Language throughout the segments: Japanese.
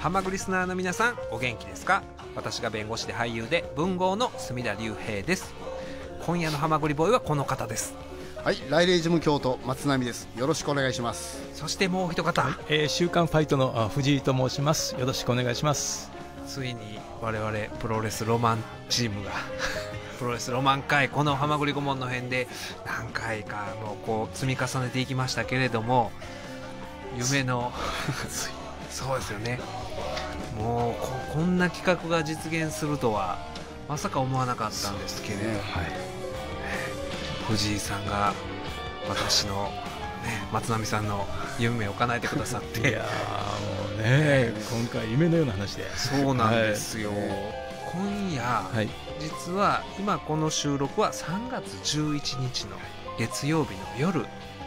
ハマグリスナーの皆さんお元気ですか私が弁護士で俳優で文豪の墨田隆平です今夜のハマグリボーイはこの方ですはい来霊事務京都松並ですよろしくお願いしますそしてもう一方、はい、えー、週刊ファイトの藤井と申しますよろしくお願いしますついに我々プロレスロマンチームが プロレスロマン会この「はまぐり顧問」の辺で何回かもうこう積み重ねていきましたけれども夢の そうですよねもうこんな企画が実現するとはまさか思わなかったんですけれど、ねはい、藤井さんが私の、ね、松並さんの夢を叶えてくださっていやもうね今回夢のような話でそうなんですよ、はい、今夜、はい、実は今この収録は3月11日の月曜日の夜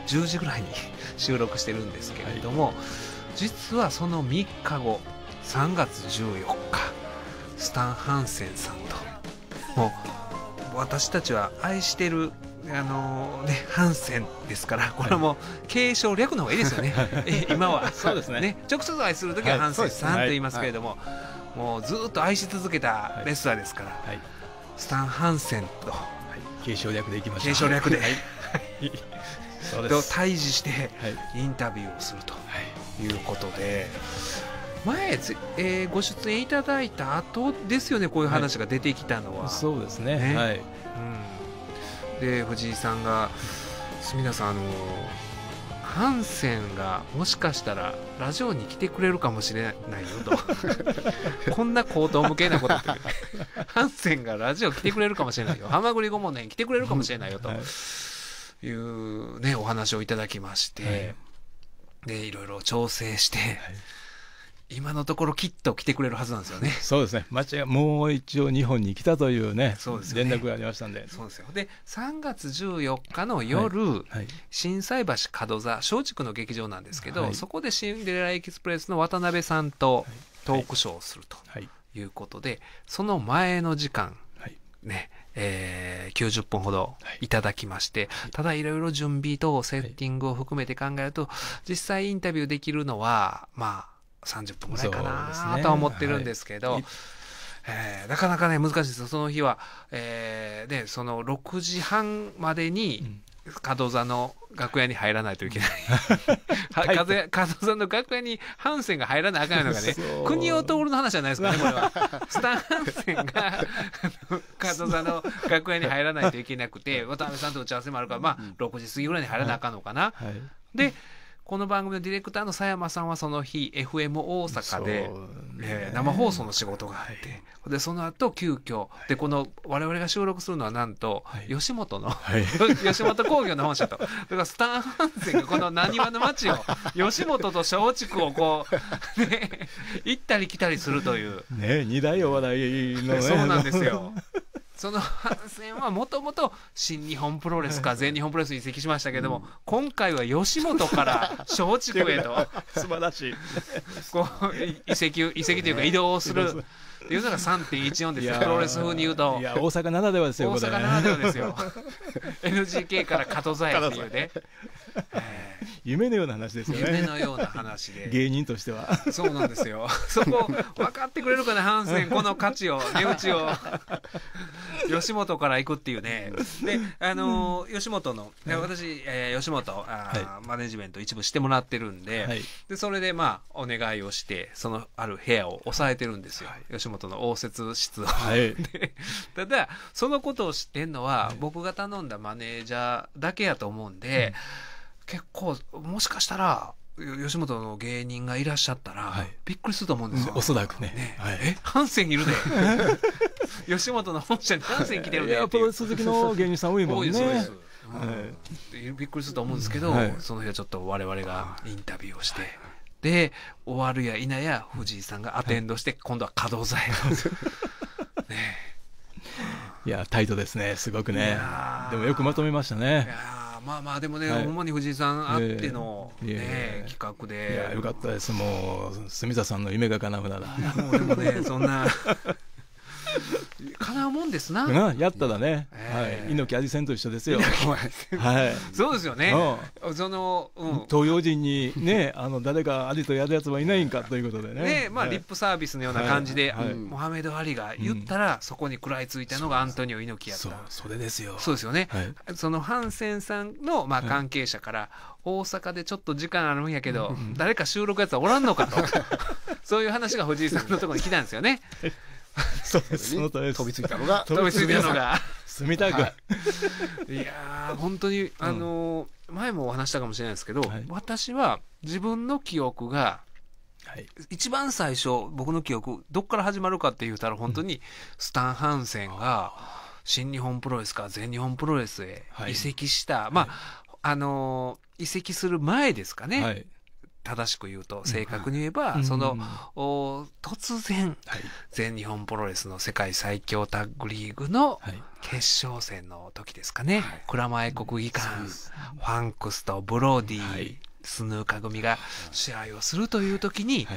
10時ぐらいに 収録してるんですけれども、実はその3日後3月14日スタン・ハンセンさんともう私たちは愛してるあのね、ハンセンですから、これも継承略の方がいいですよね、今は。そうですね、ね、直接愛する時はハンセンさんと言いますけれども、はいはい、もうずっと愛し続けたレスラーですから、はい、スタン・ハンセンと、継承略でいきましょう。継承略で。そうです。対峙して、インタビューをするということで、前、えー、ご出演いただいた後ですよねこういう話が出てきたのは、はい、そうですね、ね、はい、うん、で藤井さんがみ田さんあのハンセンがもしかしたらラジオに来てくれるかもしれないよと こんな口頭無けなことってハンセンがラジオ来てくれるかもしれないよハマグリごもね来てくれるかもしれないよというねお話をいただきまして、はい、でいろいろ調整して、今のところきっと来てくれるはずなんですよね。そうですね。町がもう一応日本に来たというね、そうですね連絡がありましたんで。そうですよ。で、3月14日の夜、はいはい、震災橋角座、松竹の劇場なんですけど、はい、そこでシンデレラエキスプレスの渡辺さんとトークショーをするということで、その前の時間、ね、えー、90分ほどいただきまして、はい、ただいろいろ準備とセッティングを含めて考えると、はい、実際インタビューできるのは、まあ、30分ぐらいかな、ね、と思ってるんですけど、はい、えー、なかなかね難しいですその日は、えー、でその6時半までに門座の楽屋に入らないといけない 門座の楽屋にハンセンが入らなあかんのがね国を通るの話じゃないですかねこれは スタン・ハンセンが 門座の楽屋に入らないといけなくて渡辺さんと打ち合わせもあるからまあ6時過ぎぐらいに入らなあかんのかな。はい、で、うんこの番組のディレクターの佐山さんはその日 FM 大阪で、え生放送の仕事があって、でその後急遽、はでこの我々が収録するのはなんと、吉本の、吉本興業の本社とだからスタン・ハンセンがこのにわの町を吉本と松竹をこう、ね、行ったり来たりするという。ね二大お笑いの、ね、そうなんですよ。その反戦はもともと新日本プロレスか 全日本プロレスに移籍しましたけども、今回は吉本から松竹へと素晴らしいこう移籍移籍というか移動するっていうのが3.14ですねプロレス風に言うといや大阪ならではですよ大阪ならではですよ NGK から加藤座へっていうね 夢のような話ですよね夢のような話で芸人としてはそうなんですよ そこ分かってくれるかなハンセンこの価値を値打ちを 吉本から行くっていうねであのー、吉本の私、えー、吉本あ、はい、マネジメント一部してもらってるんではい、でそれでまあお願いをしてそのある部屋を押さえてるんですよ、はい、吉本の応接室を、ただそのことを知ってんのは、僕が頼んだマネージャーだけやと思うんで、うん結構もしかしたら吉本の芸人がいらっしゃったら、はい、びっくりすると思うんですよ。おそらくね。ねはい、え、ハンセンいるで。吉本の本社にハンセン来てるで。やっぱ鈴木の芸人さん多いもんね。びっくりすると思うんですけど、うんはい、その日はちょっと我々がインタビューをして、で、終わるや否や藤井さんがアテンドして、今度は稼働剤 ねいや、タイトですね、すごくね。でもよくまとめましたね。まあまあでもね、はい、主に藤井さんあってのね、ね企画でいやよかったですもう住田さんの夢が叶うならもうでもねそんなかなうもんですな、うん、やっただね、はい、猪木アジセンと一緒ですよ、はい、そうですよね、その、うん、東洋人にねあの誰かアジとやるやつはいないんかということでねね、まあ、リップサービスのような感じで、モハメド・アリが言ったら、そこに食らいついたのがアントニオ猪木やったそれですよそうですよね、そのハンセンさんの、まあ、関係者から、大阪でちょっと時間あるんやけど、誰か収録やつはおらんのかと そういう話が藤井さんのところに来たんですよね。そうですそのため飛びついたのが飛びついたのが住みたく、はい、いや本当にあのー、前もお話したかもしれないですけど、はい、私は自分の記憶がはい、一番最初僕の記憶どっから始まるかって言うたら本当にスタン・ハンセンが新日本プロレスから全日本プロレスへ移籍した、はい、まあ、はい、あのー、移籍する前ですかね、正しく言うと正確に言えば、うん、その、うん、突然、はい、全日本プロレスの世界最強タッグリーグの決勝戦の時ですかね、はい、蔵前国技館、うん、ファンクスとブローディー、はい、スヌーカ組が試合をするという時に、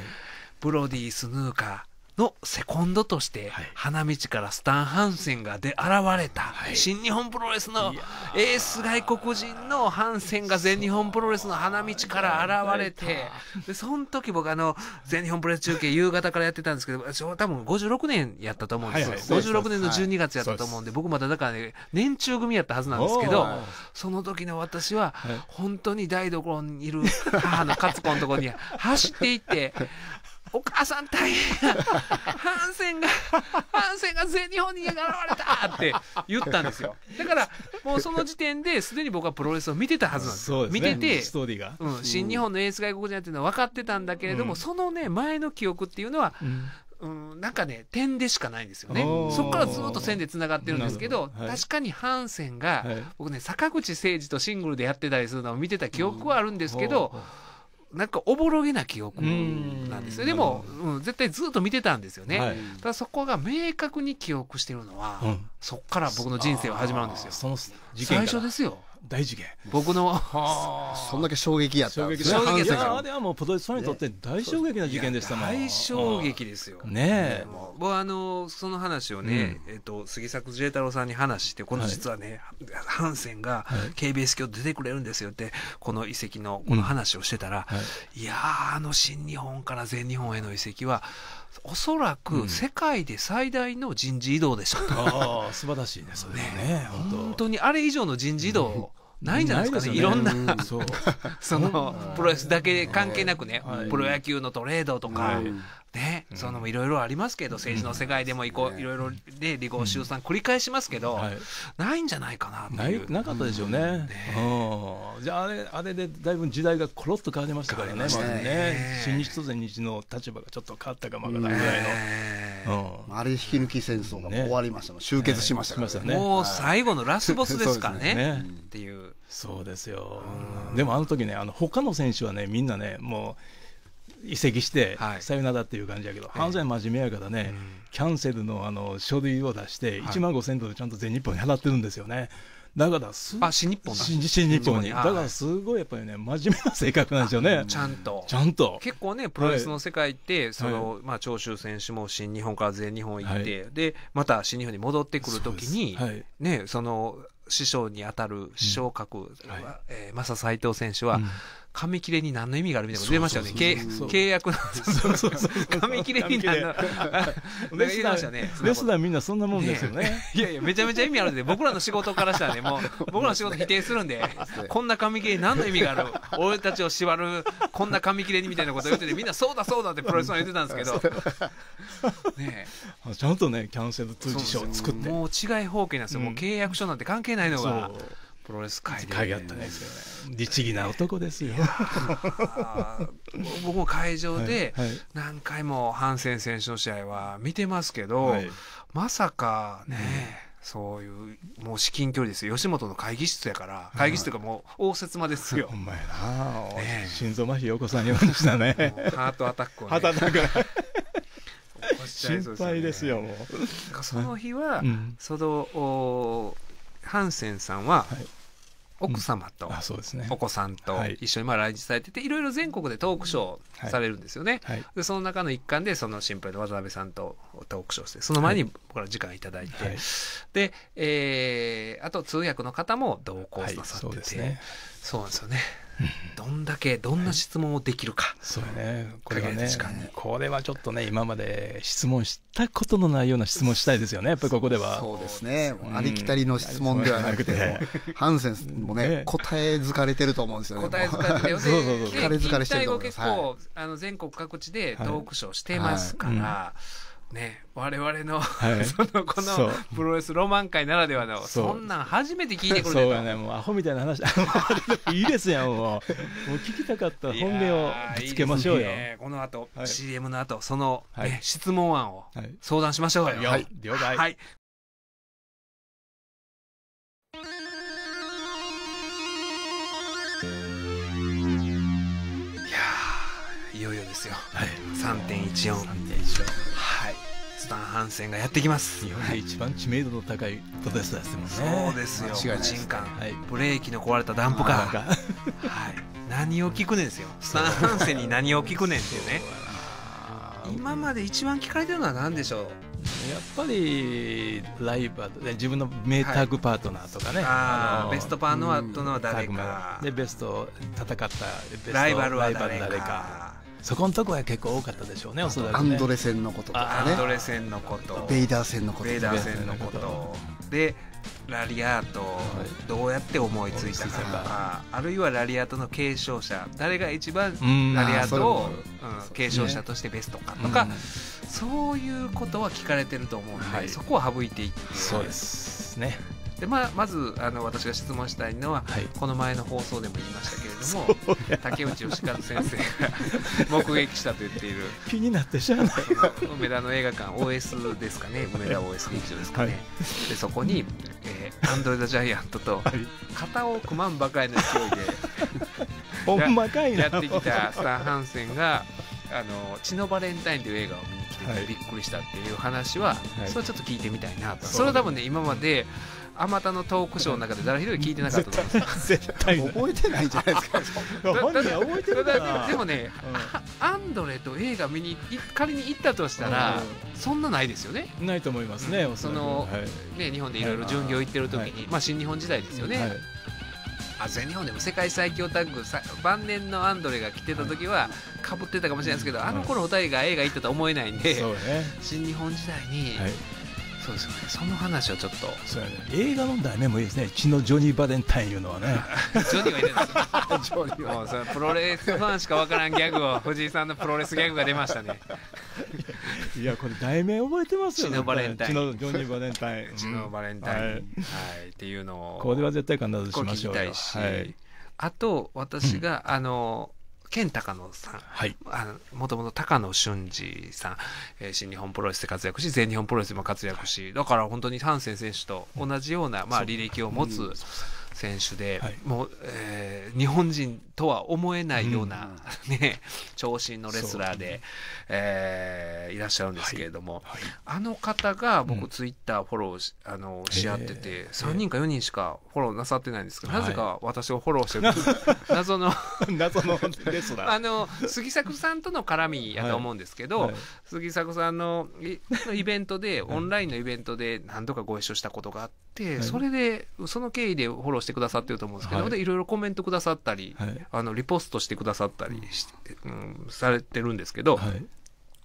ブローディースヌーカのセコンドとして花道からスタン・ハンセンが出現れた新日本プロレスのエース外国人のハンセンが全日本プロレスの花道から現れてでその時僕あの全日本プロレス中継夕方からやってたんですけど多分56年やったと思うんですよ56年の12月やったと思うんで僕まだだからね年中組やったはずなんですけどその時の私は本当に台所にいる母の勝子のところに走っていって お母さん大変ハンセンがハンセンが全日本に現れたって言ったんですよだからもうその時点ですでに僕はプロレスを見てたはずなんですね、見てて、ストーリーが、うん、新日本のエース外国人っていうのは分かってたんだけれども、うん、そのね前の記憶っていうのは、うんうん、なんかね点でしかないんですよねそこからずっと線でつながってるんですけど、はい、確かにハンセンが、はい、僕ね坂口誠二とシングルでやってたりするのを見てた記憶はあるんですけど、なんかおぼろげな記憶なんですよでも、うん、絶対ずっと見てたんですよね、はい、ただそこが明確に記憶してるのは、うん、そっから僕の人生は始まるんですよ、その最初ですよ大事件僕のそんだけ衝撃やった衝撃衝撃やあれはもうポテトにとって大衝撃な事件でしたもん、大衝撃ですよねえ僕はあのその話をね、えっと杉作慈太郎さんに話してこの実はね、ハンセンが KBS 教出てくれるんですよってこの遺跡のこの話をしてたら、いやあの新日本から全日本への遺跡はおそらく世界で最大の人事異動でしょうん、素晴らしいですねね本当にあれ以上の人事異動、ないんじゃないですかね、ね、いろんな、そのプロレスだけ関係なくね、プロ野球のトレードとか、ね、そのいろいろありますけど政治の世界でもいこういろいろで離合集散繰り返しますけど、ないんじゃないかなっていうなかったでしょうね,、じゃああれあれでだいぶ時代がころっと変わりましたからね新日と前日の立場がちょっと変わったかもわからないぐらいの、あれ引き抜き戦争が終わりました終結しましたからねもう最後のラスボスですからねっていうそうですよ、でもあの時ねあの他の選手はねみんなねもう移籍して、はい、さよならっていう感じやけど、犯罪真面目やからね、キャンセルのあの書類を出して、1万5000ドルちゃんと全日本に払ってるんですよね。だからすあ新日本新日本にだからすごいやっぱりね真面目な性格なんですよねちゃんとちゃんと結構ねプロレスの世界って、はい、その、まあ長州選手も新日本から全日本行って、はい、でまた新日本に戻ってくるときに、はい、ねその師匠に当たる師匠格、うん、えー、正斉藤選手は、うん紙切れに何の意味があるみたいなこと出ましたよね。契約の、紙切れに何の、ね。レスーみんなそんなもんですよね。いやいや、めちゃめちゃ意味あるんで、僕らの仕事からしたらね、もう、僕らの仕事否定するんで、こんな紙切れに何の意味がある、俺たちを縛る、こんな紙切れにみたいなこと言ってて、みんなそうだそうだってプロレスの言ってたんですけど、ねちゃんとね、キャンセル通知書を作って。もう違い方形なんですよ。もう契約書なんて関係ないのが。プロレス会で、ね、会あったね律儀な男ですよ僕も会場で何回もハンセン選手の試合は見てますけど、はい、まさかね、うんそういう、もう至近距離ですよ。吉本の会議室やから、会議室というかもう、応接間ですよ。ほんまやな、ね、心臓麻痺横さんにましたね。ハートアタックを、ね。ハートアタック。心配ですよ、もう。その日は、うん、その、ハンセンさんは、奥様とお子さんと一緒にまあ来日されてて、いろいろ全国でトークショーされるんですよね、でその中の一環でその心配の渡辺さんとトークショーしてその前に僕ら時間頂いて、で、えー、あと通訳の方も同行なさってて、そうなんですよねどんだけどんな質問をできるか、そうねこれはねこれはちょっとね今まで質問したことのないような質問したいですよねやっぱりここではそうですね、ありきたりの質問ではなくてハンセンもね答え疲れてると思うんですよね答え疲れて疲れ疲れしてると思結構、あの全国各地でトークショーしてますから、ね、我々の、はい、そのこのプロレスロマン界ならではのそんなん初めて聞いてくれたそうやねもうアホみたいな話 いいですやんもう もう聞きたかった本音をぶつけましょうよ、ね、この後、はい、CM の後その、ね、はい、質問案を相談しましょうよ、はい、了解、はい、いやいよいよですよ、はい、3.14 3.14タン・ハンセンがやってきます日本で一番知名度の高いプロレスラーですもんねそうですよ無はい、ブレーキの壊れたダンプカーーはい何を聞くねんですよスタン・ハンセンに何を聞くねんっていうね今まで一番聞かれてるのは何でしょうやっぱりライバル、自分の名タッグパートナーとかね、はい、ベストパートナーは誰かでベスト戦ったベストライバルは誰かそこのとこは結構多かったでしょうね、おそらく、ね、アンドレ戦のこととかね、アンドレ戦のこと、ベイダー戦のこと、ベイダー戦のこと、で、ラリアート、どうやって思いついたか、はい、あるいはラリアートの継承者、誰が一番ラリアートを、うん、継承者としてベストかとか、そういうことは聞かれてると思うので、そこは省いていって。そうですねでまあ、まずあの私が質問したいのは、はい、この前の放送でも言いましたけれども竹内義和先生が 目撃したと言っている気になってしゃあない梅田の映画館 OS ですかね梅田 OS 劇場ですかね、はい、でそこに、えー、アンドロイドジャイアントと片を組まんばかりの勢いで ほまかいなやってきたスター・ハンセンが「あの血のバレンタイン」という映画を見に来てびっくりしたっていう話は、はい、それちょっと聞いてみたいなと、それは多分ね今まで、うんあまたのトークショーの中で誰一人聞いてなかったです絶対覚えてないじゃないですか本人覚えてるか でもね、うん、アンドレと映画見に仮に行ったとしたら、うん、そんなないですよねないと思いますね、うん、その、はい、ね日本でいろいろ巡業行ってる時に、はい、まあ新日本時代ですよね、はいあ全日本でも世界最強タッグ晩年のアンドレが来てた時はかぶってたかもしれないですけど、あの頃お二人が映画行ったとは思えないんで、ね、新日本時代に、はいそうですよねその話をちょっとそうや、ね、映画の題名もいいですね血のジョニー・バレンタインいうのはね ジョニーはいるんですよジョニーはもうそプロレスファンしか分からんギャグを藤井さんのプロレスギャグが出ましたね いやこれ題名覚えてますよね血のバレンタイン血のジョニー・バレンタイン 血のバレンタイン、うん、はい、はい、っていうのをこれは絶対必ずしましょうよ、はい、あと私が、うん、あの健高野さん、はい、あのもともと高野俊二さん、えー、新日本プロレスで活躍し全日本プロレスでも活躍し、はい、だから本当に丹ン選手と同じような、まあ、履歴を持つ。選手で、はい、もう、えー、日本人とは思えないような、うん、ね、長身のレスラーで、ねえー、いらっしゃるんですけれども、はいはい、あの方が僕、ツイッターフォローし,、あのし合ってて、えー、3人か4人しかフォローなさってないんですけど、なぜか私をフォローしてる、謎の 謎のレスラーあの杉作さんとの絡みやと思うんですけど、杉作さんのイベントでオンラインのイベントで何度かご一緒したことがあって。、それでその経緯でフォローしてくださってると思うんですけど、はい、でいろいろコメントくださったり、はい、あのリポストしてくださったりしうん、されてるんですけど、はい、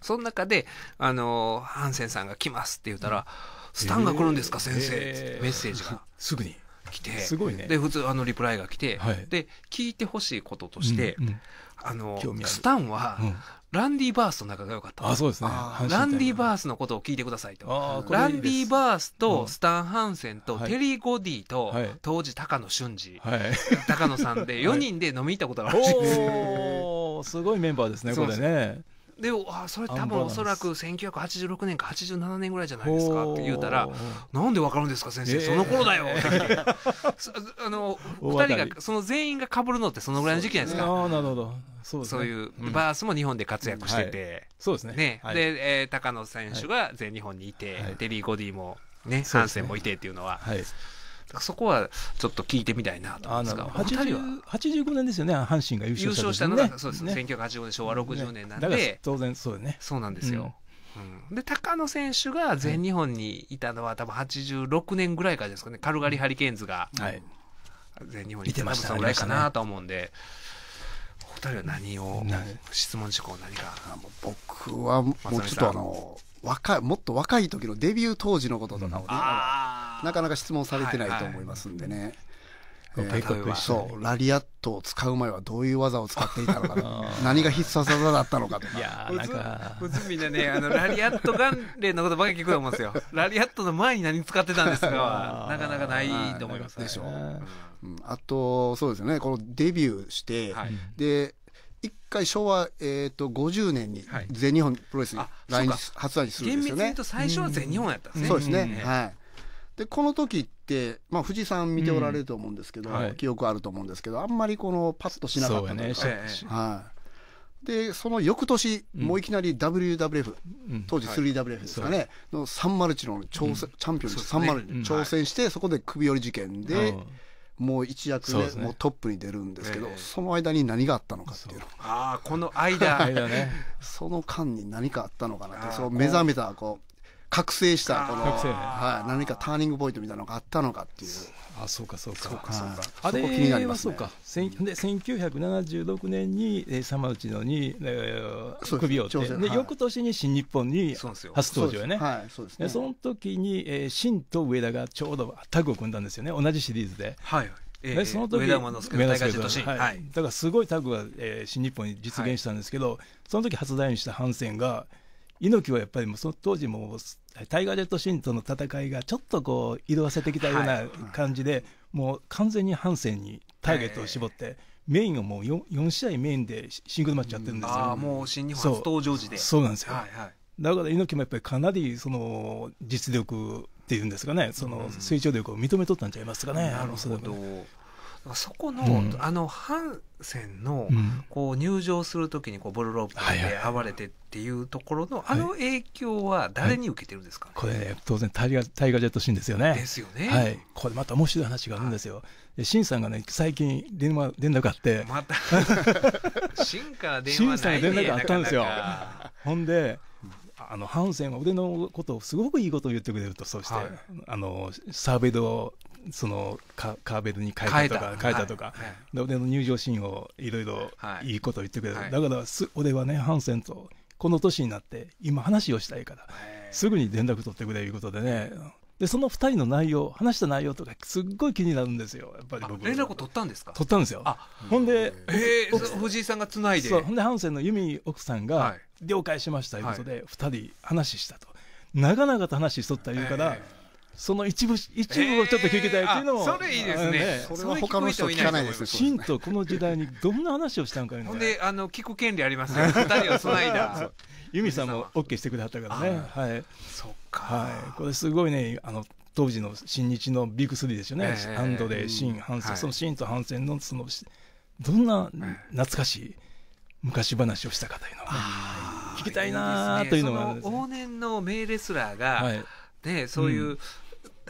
その中であのハンセンさんが来ますって言ったら、スタンが来るんですか、先生、えー、メッセージが。すぐに来てすごい、ね、で普通あのリプライが来て、はい、で聞いてほしいこととして、うんうん、あのスタンは、ランディ・バースと仲が良かったあそうですねランディ・バースのことを聞いてくださいとランディ・バースとスタン・ハンセンとテリー・ゴディと、当時高野俊二、高野さんで4人で飲み行ったことがあるらしいです、ごいメンバーですねこれねであそれ多分おそらく1986年か87年ぐらいじゃないですかって言うたら「なんでわかるんですか先生、その頃だよ」あの2人がその全員がかぶるのってそのぐらいの時期じゃないですか。あなるほどそうね、そういうバースも日本で活躍してて、うんはい、そうですねね、はい、で、えー、高野選手が全日本にいて、はい、デリー・ゴディも、ね、ハンセンもいてっていうのは。はいそこはちょっと聞いてみたいなと思うんですが、85年ですよね、阪神が優勝した、ね、勝したのが、そうです、ね、千九百八十五年、昭和六十年なんで、ね、当然そうよね。そうなんですよ。うん、で高野選手が全日本にいたのは、多分86年ぐらいからですかね、カルガリハリケーンズが、はい、全日本にいたのぐらいかなと思うんで。お二人は何を質問事項何か僕はもうちょっとあの若もっと若い時のデビュー当時のこととかをね、なかなか質問されてないと思いますんでね。そうラリアットを使う前はどういう技を使っていたのか 何が必殺技だったのかとかいやなんか普通みんなねあのラリアット元連のことばっかり聞くと思うんですよ ラリアットの前に何使ってたんですかはなかなかないと思います、ね、でしょう、うん、あとそうですよねこのデビューして、はい、で回昭和、えーと、50年に全日本プロレスに来日、はい、初来日するんですよね。厳密に言うと最初は全日本やったんですね。そうですね、はい、でこの時って、まあ、藤井さん見ておられると思うんですけど、はい、記憶あると思うんですけどあんまりこのパッとしなかったんですね、はいでその翌年、もういきなり WWF、うん、当時 3WF ですかね、のサンマルチの挑戦、チャンピオンにマルチに挑戦して、そこで首折り事件で、もう一躍、ね、もうトップに出るんですけど、その間に何があったのかっていうああこの間 ね、その間に何かあったのかなってそう目覚めたこう覚醒したこの、はい、何かターニングポイントみたいなのがあったのかっていう。あそうかそうかそうかそうか、あれはそうか、で1976年に、えー、浜内のに、えー、首を折ってで、翌年に新日本に初登場やねはいそうですねその時に、えー、新と上田がちょうどタッグを組んだんですよね同じシリーズで。はいえー、その時上田之はい、だからすごいタッグが、えー、新日本に実現したんですけど、はい、その時初代にしたハンセンが猪木はやっぱりもうその当時もタイガー・ジェット・シンとの戦いがちょっとこう色あせてきたような感じで、はいもう完全にハンセンにターゲットを絞って。メインをもう 4, 4試合メインでシングルマッチやってるんですよ、うん、あもう新日本初登場時でそうなんですよ、はいはい、だから猪木もやっぱりかなりその実力っていうんですかねその成長力を認めとったんちゃいますかね、うん、なるほどそこの、うん、あのセンの、こう入場するときにこうボルロープで暴れてっていうところの、あの影響は誰に受けてるんですか、ねはいはい、これ、ね、当然タイガタイガジェットシーンですよね。ですよね。はい、これまた面白い話があるんですよ。はシンさんがね最近電話連絡あって、また シンから電話ない、ね、連絡あったんですよ。なかなかほんで。あのハンセンは俺のことをすごくいいことを言ってくれるとそして、はい、あのサーベイドそのカーベルに変えたとか変えたとか、俺の入場シーンをいろいろいいこと言ってくれた、はい、だからす俺はねハンセンとこの年になって今話をしたいから、すぐに連絡取ってくれいうことでねでその2人の内容話した内容とかすっごい気になるんですよやっぱり僕連絡を取ったんですか取ったんですよほんで、え藤井さんがつないでそうほんでハンセンの由美奥さんが、はい、了解しましたということで、2人話したと長々と話しとったいうから、その一部一部をちょっと聞きたいっていうのも、それいいですねそれは他の人聞かないですシとこの時代にどんな話をしたんかいほんであの聞く権利ありますよ2人をつない由美 さんもオッケーしてくださったからねはいそっか、はい、これすごいねあの当時の新日のビッグスリーですよね、ハンドでシン、ハンセン、そのシンとハンセンのそのどんな懐かしい昔話をしたかというのは、聞きたいなというのが、往年の名レスラーが、ね、そういう、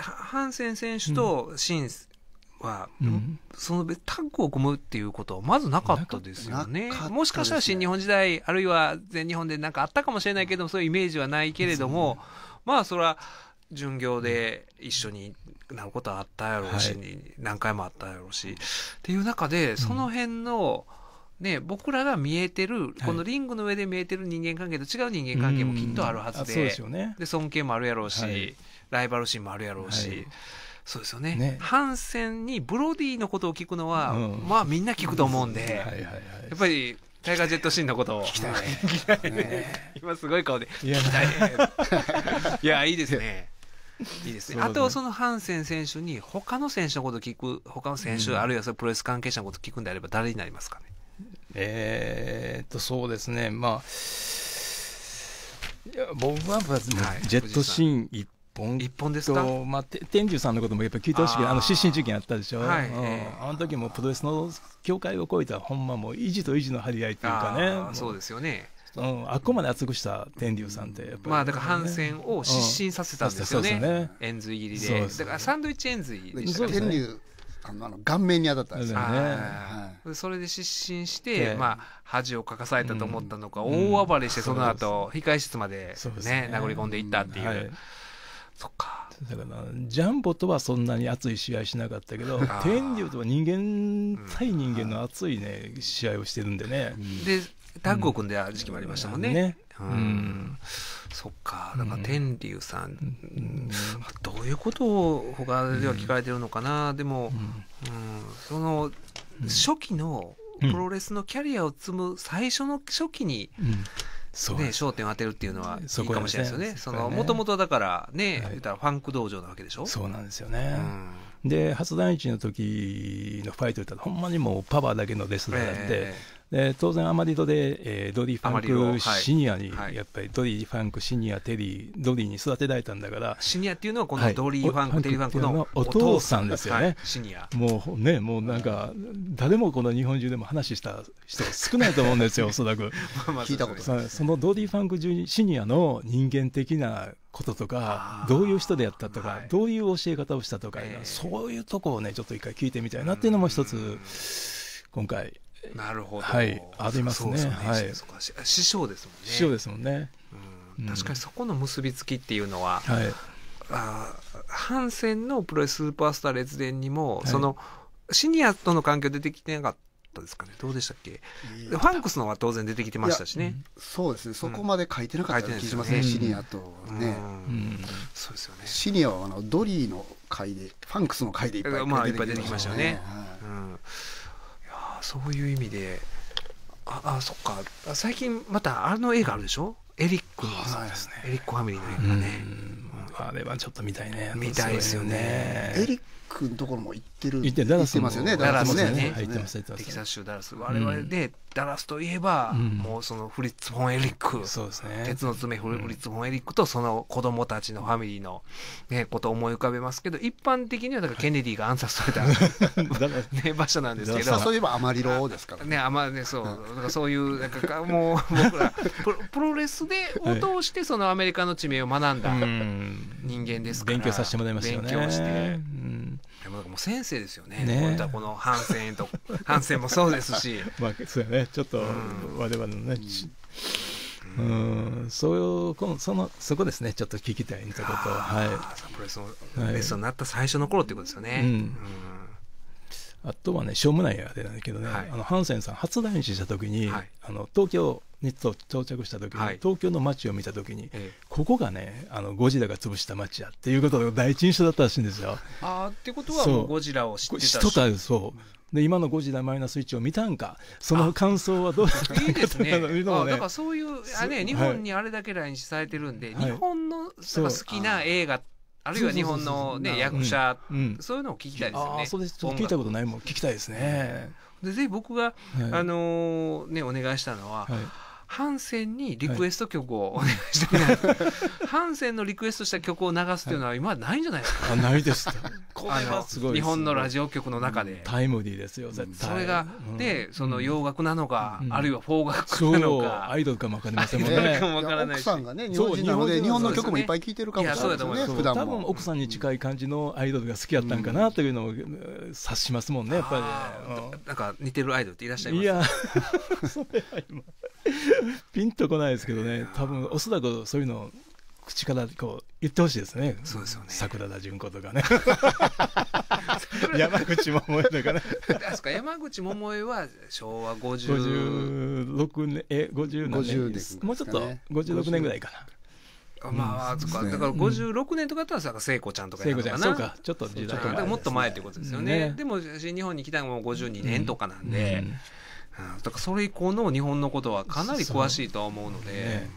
ハンセン選手とシンは、うん、そのタッグを組むっていうことはまずなかったですよね。ねもしかしたら新日本時代、あるいは全日本でなんかあったかもしれないけども、そういうイメージはないけれども、ね、まあそれは巡業で一緒になることはあったやろうし、はい、何回もあったやろうし、っていう中で、その辺の、ね、僕らが見えてる、このリングの上で見えてる人間関係と違う人間関係もきっとあるはずで、で、尊敬もあるやろうし、はいライバル心もあるやろうし。はいそうですよね、ね、ハンセンにブロディのことを聞くのは、うん、まあみんな聞くと思うんで、はいはいはい、やっぱりタイガー・ジェット・シーンのことを聞きたいね、ねね、今すごい顔でいね いやいいですねいいですねあとはそのハンセン選手に他の選手のこと聞く他の選手、うん、あるいはそのプロレス関係者のこと聞くんであれば誰になりますかねえー、っとそうですねまあいや僕はジェットシーン一本一本ですか、まあ、天竜さんのこともやっぱ聞いてほしいけどあの失神事件あったでしょ、はい、うんえー、あの時もプロレスの境界を超えたほんまもう意地と意地の張り合いっていうかねそうですよねうん、あっこまで厚くした天竜さんって、ね、まあだから反戦を失神させたんですよねうん、円髄入りで、ね、だからサンドイッチ円髄でした天竜あの顔面に当たったんですよね、それで失神して、まあ、恥をかかされたと思ったのか、大暴れしてその後、うん、控え室まで,、ね殴り込んでいったっていう。そっかだからジャンボとはそんなに熱い試合しなかったけど天竜とは人間対人間の熱いね、うん、試合をしてるんでね、うん、でタッグを組んである時期もありましたもんねうんね、うんそっかんか天竜さん、うんどういうことを他では聞かれてるのかな、でも、うんその初期のプロレスのキャリアを積む最初の初期に、ね、焦点を当てるっていうのはいいかもしれないですよね。そのもともとだからね、言ったらファンク道場なわけでしょ。そうなんですよね。で、初第日の時のファイトってほんまにもうパワーだけのレスラーで、で当然アマリロで、えー、ドリー・ファンクシニアに、はい、やっぱりドリー・ファンクシニアテリードリーに育てられたんだからシニアっていうのはこのドリー・ファンク、はい、テリー・ファンクのお父さんですよね、はい、シニアもうねもうなんか誰もこの日本中でも話した人少ないと思うんですよ おそらく聞いたことないそのドリー・ファンクシニアの人間的なこととかどういう人でやったとか、はい、どういう教え方をしたとか、えー、そういうとこをねちょっと一回聞いてみたいなっていうのも一つ、今回なるほど、はい、ありますね。そうそうねはい、師匠ですもんね。師匠ですもんね。うん、確かにそこの結びつきっていうのは、はい、あ反戦のプロレススーパースター列伝にも、はい、そのシニアとの環境出てきてなかったですかね、どうでしたっけ、ファンクスのは当然出てきてましたしね、そうですね、そこまで書いてなかった気しますね、シニアとね、そうですよねシニアはあのドリーの回で、ファンクスの回でいっぱい出てきましたよね。そういう意味でああそっか最近またあの映画あるでしょエリックの、ね、エリックファミリーの映画ね、うん、あれはちょっと見たいね見たいですよねエリックのところも行ってる行ってダラスますよねダラスね行ってますねテキサス州ダラス我々で、うんダラスといえば、うん、もうそのフリッツ・フォン・エリック、ね、鉄の爪フリッツ・フォン・エリックとその子供たちのファミリーの、ね、ことを思い浮かべますけど一般的にはだからケネディが暗殺された、ね、場所なんですけどそういえばアマリロですからねねあまねそうだからそういうなんかかもう僕ら プロレスでを通してそのアメリカの地名を学んだ人間ですから、勉強させてもらいましたね。勉強して、うんでももう先生ですよねねここのハンセンとハンセンもそうですしまあそうやねちょっと我々のね、うん、うん、そういうそのそこですねちょっと聞きたいとことはいプロレスのレスンになった最初の頃ってことですよね、はい、うん、うんあとはね、しょうもないやでなんだけどね、はい、あのハンセンさん、初来日した時に、はい、あの東京熱を到着した時に、はい、東京の街を見た時に、ええ、ここがねあのゴジラが潰した街やっていうことが第一印象だったらしいんですよ。あってことはもうゴジラを知ってた人そうで今のゴジラマイナス1を見たんかその感想はどうだったいいですね ね、だからそういうあ、ね、日本にあれだけ来日されてるんで、はい、日本の好きな映画あるいは日本の、ね、役者、うん、そういうのを聞きたいですよね。そうです聞いたことないもん聞きたいですね。でぜひ僕が、はい、あのー、ね、お願いしたのは、はいハンセンにリクエスト曲をお願いしてハンセンのリクエストした曲を流すというのは今はないんじゃないですか、ないですこれはすごい日本のラジオ局の中でタイムリーですよそれが、でその洋楽なのか、あるいは邦楽なのかアイドルかもわかりませんもんね奥さんがね日本人なので日本の曲もいっぱい聴いてるかもしれないですね多分奥さんに近い感じのアイドルが好きやったんかなというのを察しますもんねやっぱりなんか似てるアイドルっていらっしゃいますいや それは今 ピンとこないですけどね、多分おそらくそういうの口からこう言ってほしいですね。そうですよね。桜田淳子とかね。山口百恵とかね。確か山口百恵は昭和56年え50年ですもうちょっと56年ぐらいかな。まあ、そか、だから56年とかだったら、聖子ちゃんとかやったかな。か、ちょっと時代もっと前ってことですよね。でも、新日本に来たのも52年とかなんで、だからそれ以降の日本のことはかなり詳しいとは思うので、ねえ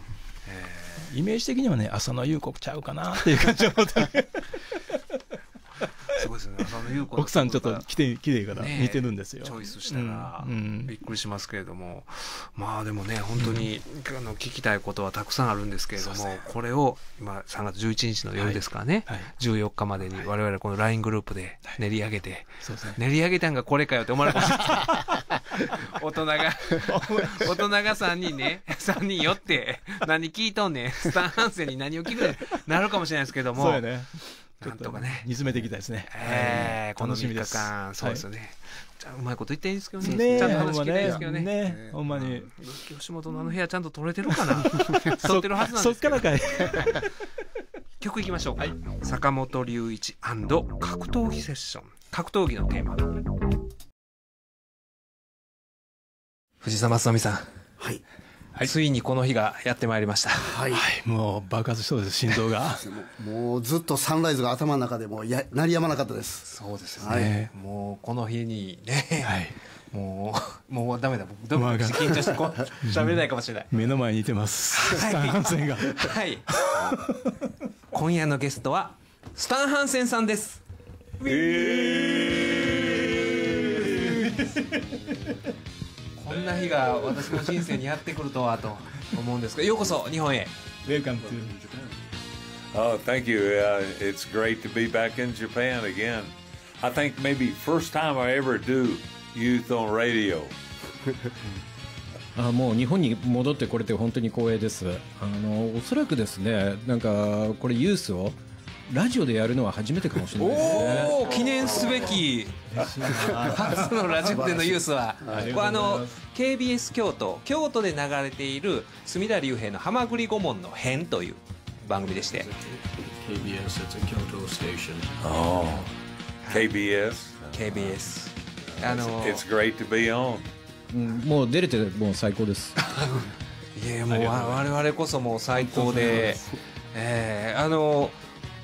ー、イメージ的にはね浅野ゆう子ちゃうかなっていう感じはすごいですね浅野ゆう子奥さんちょっときてきれいから似てるんですよ、チョイスしたら、びっくりしますけれども、うん、まあでもね本当に、あの聞きたいことはたくさんあるんですけれども、ね、これを今3月11日の夜ですからね、はいはい、14日までに我々この LINE グループで練り上げて、はい、練り上げたんがこれかよって思われました 大人が、大人が3人ね、3 人寄って、何聞いとんねん、スタンハンセンに何を聞くなるかもしれないですけども。そうね。なんとかね。煮詰めていきたいですね。ええー、この3日間、そうですよね。はい、うまいこと言っていいんですけどね。ねちゃんと話聞きたいんですけどね。ねほんまに。吉本のあの部屋ちゃんと取れてるかな取ってるはずなんですけど。そっからかい。曲いきましょう、はい、坂本龍一格闘技セッション格闘技のテーマ藤沢正美さん。はい。はい、ついにこの日がやってまいりました、はい、はい、もう爆発しそうです心臓がもうずっとサンライズが頭の中でもや鳴りやまなかったですそうですよね、はい、もうこの日にね、はい、もうもうダメだ僕緊張してこ喋れないかもしれない目の前にいてます、スタンハンセンがはい今夜のゲストはスタンハンセンさんですえーこんな日が私の人生にやってくるとはと思うんですがようこそ日本へ Welcome to Japan Oh thank you、uh, It's great to be back in Japan again I think maybe first time I ever do Youth on Radio あもう日本に戻ってこれて本当に光栄ですあのおそらくですねなんかこれユースをラジオでやるのは初めてかもしれないですねお記念すべき初のラジオでのユースはあの KBS 京都京都で流れている隅田隆平の「はまぐり顧問の編」という番組でして KBS it's a Kyoto station あ KBS KBS あの It's great to be on もう出れてもう最高です いやもう 我々こそもう最高でええー、あの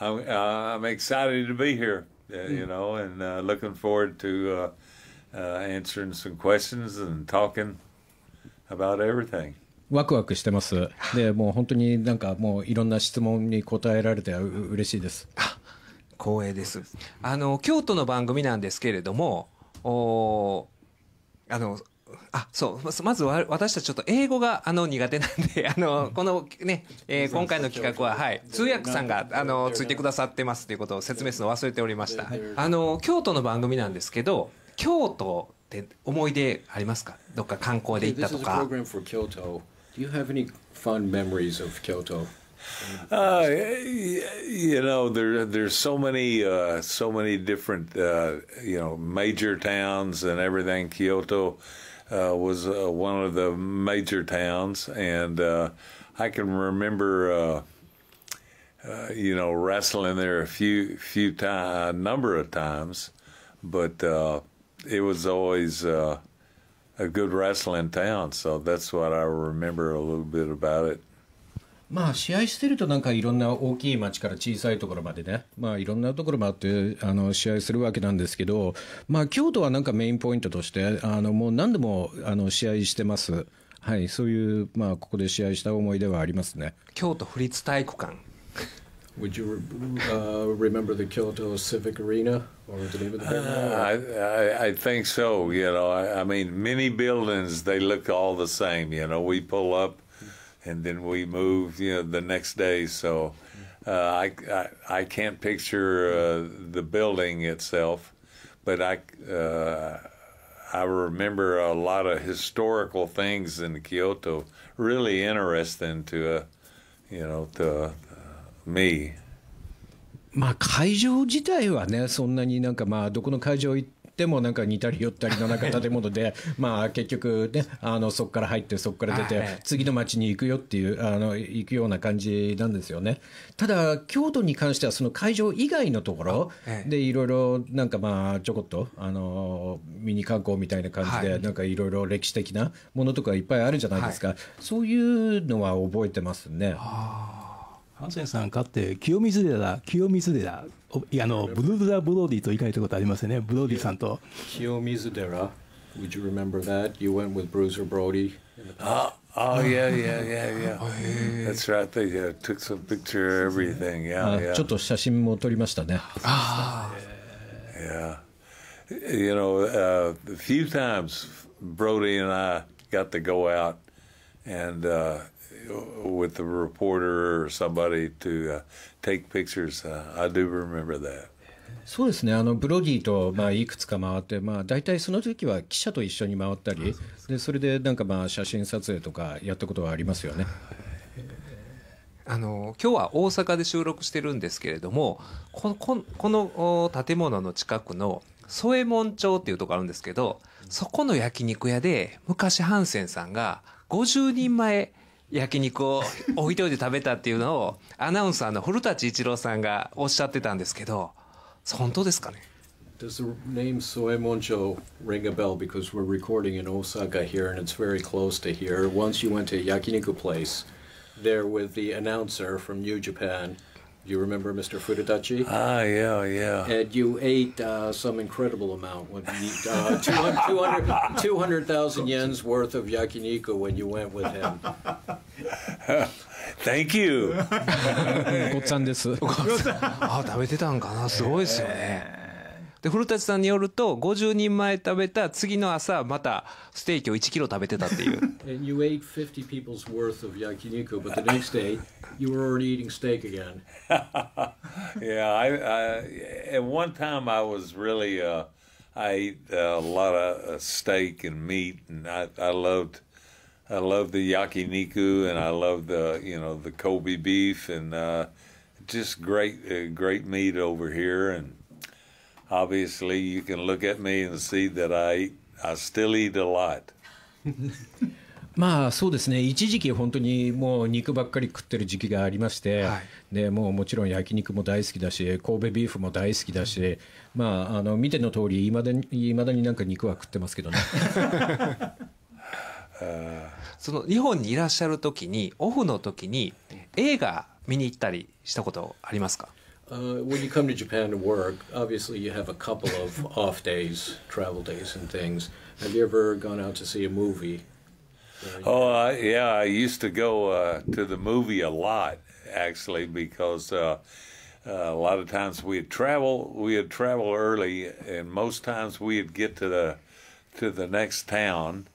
I'm, I'm excited to be here, you know, and uh, looking forward to uh, uh, answering some questions and talking about everything. ワクワクしてます。で、もう本当になんかもういろんな質問に答えられてう嬉しいです。光栄です。あの京都の番組なんですけれども、おあのあそうまず私たちちょっと英語があの苦手なんであのこのね、えー、今回の企画は、はい、通訳さんがあのついてくださってますということを説明するの忘れておりましたあの京都の番組なんですけど京都って思い出ありますかどっか観光で行ったとか。Uh, you know, there there's so many uh, so many different uh, you know major towns and everything. Kyoto Uh, was uh, one of the major towns, and uh, I can remember. Uh, you know, wrestling there a few few time, a number of times, but uh, it was always uh, a good wrestling town. So that's what I remember a little bit about it. まあ、試合してるとなんかいろんな大きい町から小さいところまでね、まあ、いろんなところもあってあの試合するわけなんですけど、まあ、京都はなんかメインポイントとしてあのもう何度もあの試合してます、はい、そういう、まあ、ここで試合した思い出はありますね京都府立体育館 Would you uh, remember the Kyoto Civic Arena or the name of the arena? Uh, I, I think so. You know, I, I mean, many buildings they look all the same. You know, we pull up and then we moved, you know, the next day. So uh, I, I, I can't picture uh, the building itself, but I uh, I remember a lot of historical things in Kyoto, really interesting to uh, you know to uh, me. まあ会場自体はねそんなになんかまあどこの会場行っってもなんか似たり寄ったりのなんか建物で、まあ結局ね、あの、そこから入ってそこから出て、次の町に行くよっていう、あの、行くような感じなんですよね。ただ、京都に関してはその会場以外のところでいろいろなんかまあちょこっと、あの、ミニ観光みたいな感じで、なんかいろいろ歴史的なものとかいっぱいあるじゃないですか。そういうのは覚えてますね。ハンセンさんかって清水寺だ清水寺あのブルーザ・ブローディと言い換えたことありますよね、ブローディさんと。清水寺 Would you remember that? You went with Bruiser Brody. Oh, oh yeah, yeah, yeah, yeah. That's right. They yeah, took some picture of everything. Yeah, yeah. ちょっと写真も撮りましたね。Ah. Yeah. You know, uh, a few times Brody and I got to go out and uh, with the reporter or somebody to take pictures. I do remember that. そうですねあのブロギーとまあいくつか回って、まあ、大体その時は記者と一緒に回ったりでそれでなんかまあ写真撮影とかやったことはありますよね。あの今日は大阪で収録してるんですけれどもこここの建物の近くの添右衛門町っていうとこあるんですけどそこの焼肉屋で昔ハンセンさんが50人前焼肉をお一人で食べたっていうのをアナウンサーの古舘一郎さんがおっしゃってたんですけど本当ですかね Does the name Soemoncho ring a bell? Because we're recording in Osaka here and it's very close to here. Once you went to a yakiniku place, there with the announcer from New Japan, You remember Mr. Futadachi? Ah, yeah, yeah. And you ate uh, some incredible amount when you eat uh, 200,000 200, yen's worth of yakiniku when you went with him. Thank you. おっちゃんです。あ、食べてたんかな。すごいですよね。で古舘さんによると50人前食べた次の朝またステーキを1キロ食べてたっていう And you ate 50 people's worth of yakiniku but the next day you were already eating steak again Yeah I, at one time I was really uh, I ate uh, a lot of uh, steak and meat and I, I loved I loved the yakiniku and I loved the you know the Kobe beef and uh, just great uh, great meat over here and obviously you can look at me and see that I, I still eat a lot. まあそうですね一時期本当にもう肉ばっかり食ってる時期がありまして、はい、でもうもちろん焼肉も大好きだし神戸ビーフも大好きだし、まああの見ての通りいまだにいまだになんか肉は食ってますけどね。その日本にいらっしゃる時にオフの時に映画見に行ったりしたことありますか Uh, when you come to Japan to work, obviously you have a couple of off days, travel days, and things. Have you ever gone out to see a movie? Oh, yeah, I used to go uh, to the movie a lot, actually, because uh, uh, a lot of times we'd travel, we'd travel early, and most times we'd get to the to the next town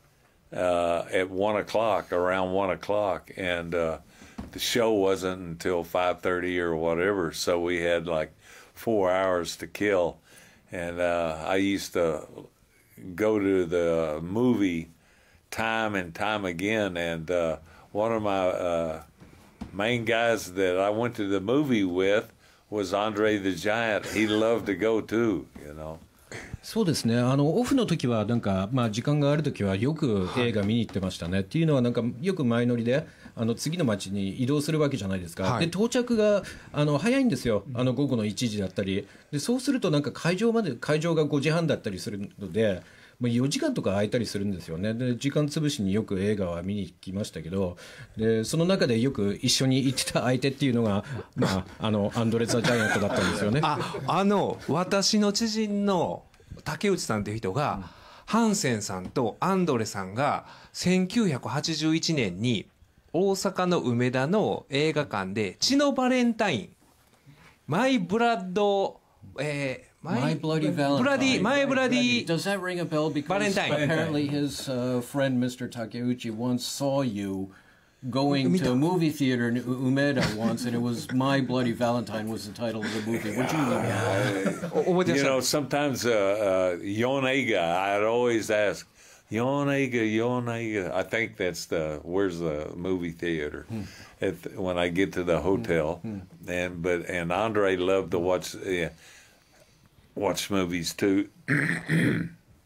uh, at one o'clock, around one o'clock, and uh, the show wasn't until 5:30 or whatever, so we had like four hours to kill. And uh, I used to go to the movie time and time again. And uh, one of my uh, main guys that I went to the movie with was Andre the Giant. He loved to go too, you know. そうですねあのオフの時はなんか、まあ、時間がある時はよく映画見に行ってましたね、っていうのはなんかよく前乗りであの次の町に移動するわけじゃないですか、はい、で到着があの早いんですよ、あの午後の1時だったり、でそうすると、なんか会場まで、会場が5時半だったりするので。まあ、4時間とか空いたりするんですよねで時間潰しによく映画は見に行きましたけどでその中でよく一緒に行ってた相手っていうのが、まあ、あのアンドレ・ザ・ジャイアントだったんですよね ああの私の知人の竹内さんという人が、ハンセンさんとアンドレさんが1981年に大阪の梅田の映画館で「血のバレンタイン」「マイ・ブラッド」えー My, My Bloody Valentine. Bloody, My Bloody. Does that ring a bell? Because Valentine. apparently his uh, friend Mr. Takeuchi once saw you going to a movie theater in Umeda once, and it was My Bloody Valentine was the title of the movie. Would you know? you know, sometimes uh, uh, Yon Ega, I'd always ask, Yonega, Yonega. I think that's the where's the movie theater. Hmm. At the, when I get to the hmm. hotel, hmm. and but and Andre loved to watch watch movies too.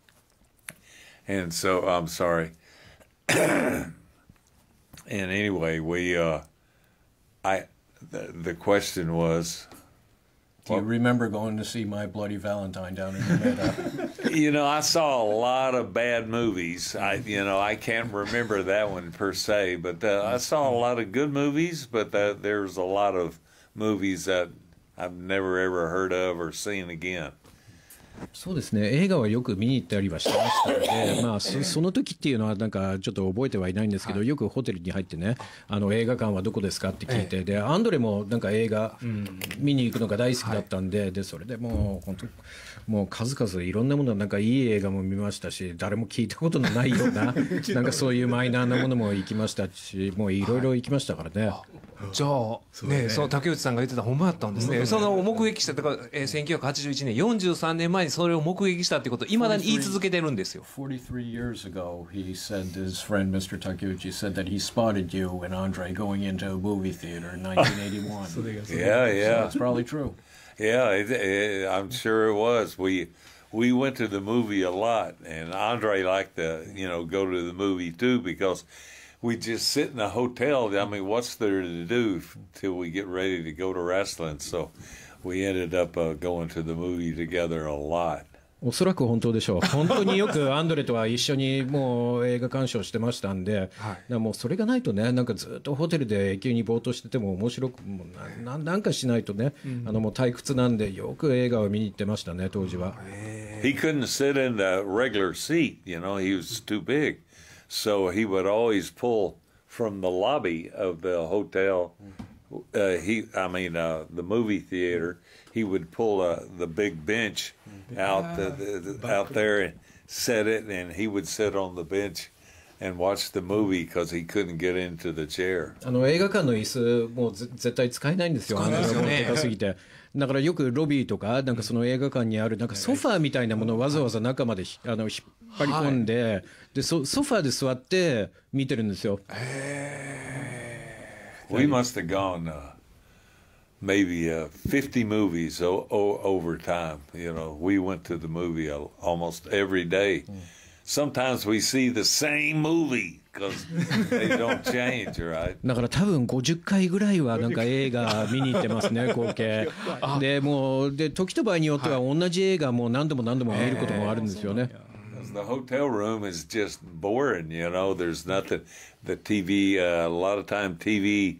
and so I'm sorry. and anyway, we uh, I the, the question was do you remember going to see My Bloody Valentine down in Nevada? you know, I saw a lot of bad movies. I, you know, I can't remember that one per se, but uh, I saw a lot of good movies. But uh, there's a lot of movies that I've never ever heard of or seen again. そうですね映画はよく見に行ったりはしてましたので、まあ、そその時っていうのはなんかちょっと覚えてはいないんですけど、よくホテルに入ってねあの映画館はどこですかって聞いて、でアンドレもなんか映画見に行くのが大好きだったんで,、でそれでもう本当もう数々いろんなものなんかいい映画も見ましたし誰も聞いたことのないような なんかそういうマイナーなものも行きましたしもういろいろ行きましたからね。じゃあそね、ね、その竹内さんが言ってたほんまやったんですね、うん、その目撃しただから、えー、1981年43年前にそれを目撃したってこといまだに言い続けてるんですよ 43, 43 years ago he said his friend Mr. Takeuchi said that he spotted you and Andre going into a movie theater in 1981 so yeah yeah so that's probably true yeah it, it, I'm sure it was we we went to the movie a lot and Andre liked to you know go to the movie too because we just sit in a hotel. I mean, what's there to do till we get ready to go to wrestling? So we ended up uh, going to the movie together a lot. おそらく本当でしょう、本当によくアンドレとは一緒にもう映画鑑賞してましたんで、はい、もうそれがないとね、なんかずっとホテルで永久にぼーっとしてても面白くもななんかしないとね、うん、あのもう退屈なんで、よく映画を見に行ってましたね、当時は。He couldn't sit in the regular seat, you know, he was too big. So he would always pull from the lobby of the hotel. Uh, he, I mean, uh, the movie theater. He would pull uh, the big bench out the, the, the, out there and set it, and he would sit on the bench and watch the movie because he couldn't get into the chair. だからよくロビーとか、なんかその映画館にある、なんかソファーみたいなものをわざわざ中まであの引っ張り込んで、はい、でソ、ソファーで座って見てるんですよ。へ、え We must have gone、uh, maybe、uh, 50 movies over time. You know, we went to the movie almost every day. Sometimes we see the same movie. だから多分50回ぐらいはなんか映画見に行ってますね、光景。で、もう、で、時と場合によっては同じ映画も何度も何度も見ることもあるんですよね。the hotel room is just boring. You know, there's nothing. The TV, uh, a lot of time TV,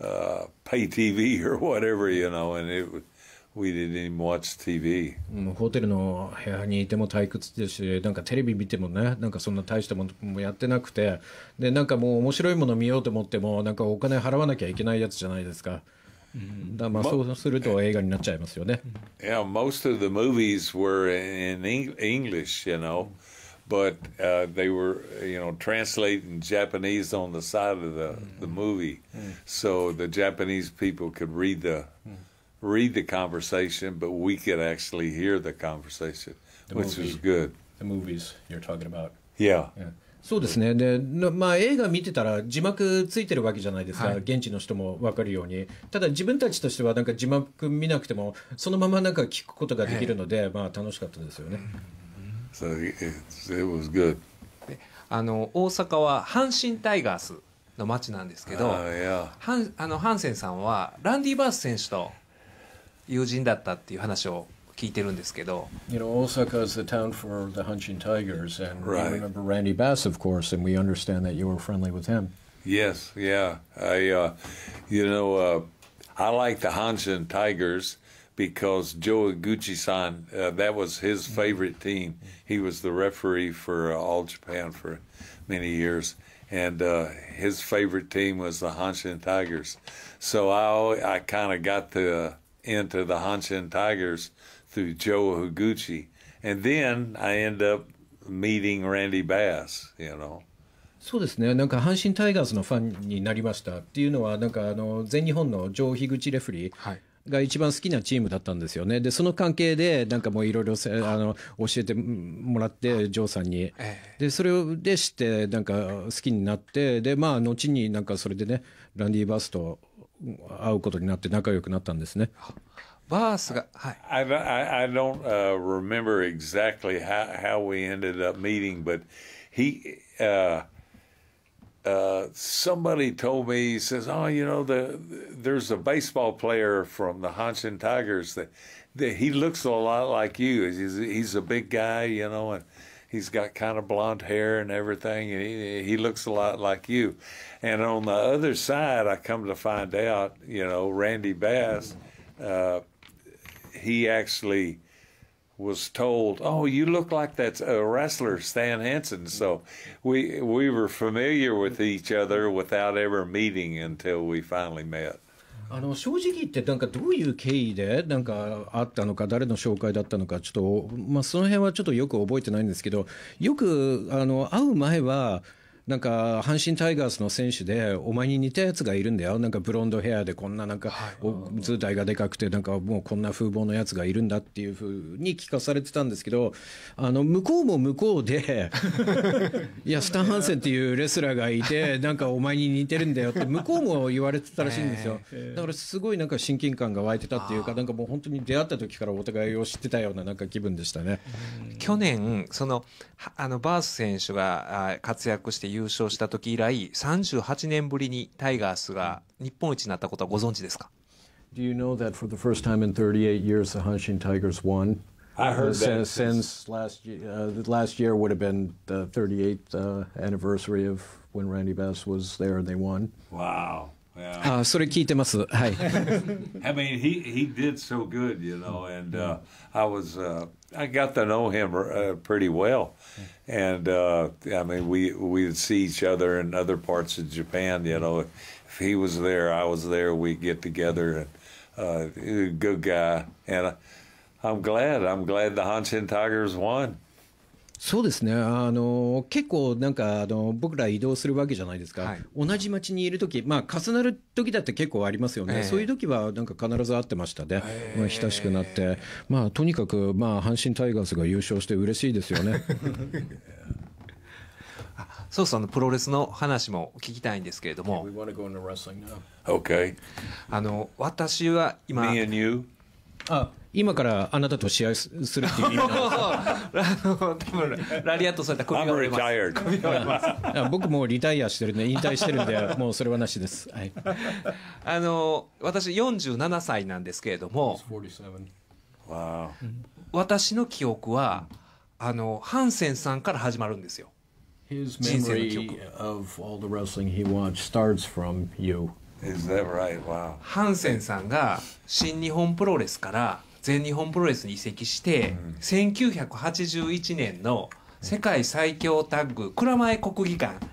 uh, pay TV or whatever. You know, and it We didn't even watch TV. もうホテルの部屋にいても退屈ですし、なんかテレビ見てもね、なんかそんな大したものもやってなくて、で、なんかもう面白いもの見ようと思っても、なんかお金払わなきゃいけないやつじゃないですか。だまあそうすると映画になっちゃいますよね。いや、most of the movies were in English, you know, but、uh, they were, you know, translating Japanese on the side of the, the movie, so the Japanese people could read the read the conversation, but we could actually hear the conversation, the which movie, was good. The movies you're talking about. Yeah. yeah. そうですねで、まあ、映画見てたら字幕ついてるわけじゃないですか、はい、現地の人も分かるようにただ自分たちとしてはなんか字幕見なくてもそのままなんか聞くことができるので、まあ、楽しかったですよね。So it was good. あの大阪は阪神タイガースの街なんですけど、uh, yeah. ハンあのハンセンさんはランディ・バース選手と友人だったっていう話を聞いてるんですけど。You know, Osaka is the town for the hunching tigers, and we I remember Randy Bass, of course, and we understand that you were friendly with him. Yes, yeah. I, uh, you know, uh, I like the hunching tigers because Joe Gucci san uh, that was his mm-hmm. favorite team. He was the referee for uh, All Japan for many years, and uh, his favorite team was the Hanshin Tigers. So I I kind of got the into the Hanshin Tigers through Joe Higuchi. And then I end up meeting Randy Bass, you know. そうですねなんか阪神タイガースのファンになりましたっていうのはなんかあの全日本の上樋口レフリー、が一番好きなチームだったんですよね。で、その関係で、なんかもういろいろ教えてもらって、ジョーさんに。で、それでして、なんか好きになって、で、まあ、後になんかそれでね、ランディ・ー・バースと会うことになって仲良くなったんですね。バースが、はい。I, I, I don't、uh, remember exactly how, how we ended up meeting, but he, uh, uh, somebody told me, he says, oh, you know, the, there's a baseball player from the Hanshin Tigers that, that he looks a lot like you. He's, he's a big guy, you know, and He's got kind of blonde hair and everything. And he, he looks a lot like you. And on the other side, I come to find out, you know, Randy Bass, uh, he actually was told, "Oh, you look like that uh, wrestler Stan Hansen." So we we were familiar with each other without ever meeting until we finally met. あの正直言ってなんかどういう経緯でなんかあったのか誰の紹介だったのかちょっと、まあ、その辺はちょっとよく覚えてないんですけどよくあの会う前はなんか阪神タイガースの選手でお前に似たやつがいるんだよなんかブロンドヘアでこんななんか、図体がでかくてなんかもうこんな風貌のやつがいるんだっていうふうに聞かされてたんですけどあの向こうも向こうで いやスタン・ハンセンっていうレスラーがいてなんかお前に似てるんだよって向こうも言われてたらしいんですよだからすごいなんか親近感が湧いてたっていうかなんかもう本当に出会った時からお互いを知ってたようななんか気分でしたね去年そのあのバース選手が活躍して優勝した時以来38年ぶりにタイガースが日本一になったことはご存知ですか Do you know that for the first time in 38 years the Hanshin Tigers won? I heard that since last year, uh, last year would have been the 38th uh, anniversary of when Randy Bass was there and they won. Wow. Yeah. Uh, それ聞いてます。はい。I mean, he he did so good, you know, and uh, I was uh, I got to know him uh, pretty well, and I mean we we would see each other in other parts of Japan, you know. If he was there, I was there. we get together, and good guy, and I'm glad. I'm glad the Hanshin Tigers won. そうですねあの結構なんかあの僕ら移動するわけじゃないですか、はい、同じ町にいる時、まあ、重なる時だって結構ありますよね、えー、そういう時はなんか必ず会ってましたね、えー、まあ、親しくなって、まあ、とにかく、まあ、阪神タイガースが優勝して嬉しいですよね。そうそう、プロレスの話も聞きたいんですけれども。Okay. あの、私は今。今からあなたと試合するっていう意味なんです 多分ラリアットされた首が折れます。れます。僕もリタイアしてるんで引退してるんでもうそれはなしです。はい。あの私47歳なんですけれども、私の記憶はあのハンセンさんから始まるんですよ。His memory of all the wrestling he watched starts from you. Is that right? Wow. ハンセンさんが新日本プロレスから全日本プロレスに移籍して、うん、1981年の世界最強タッグ蔵前国技館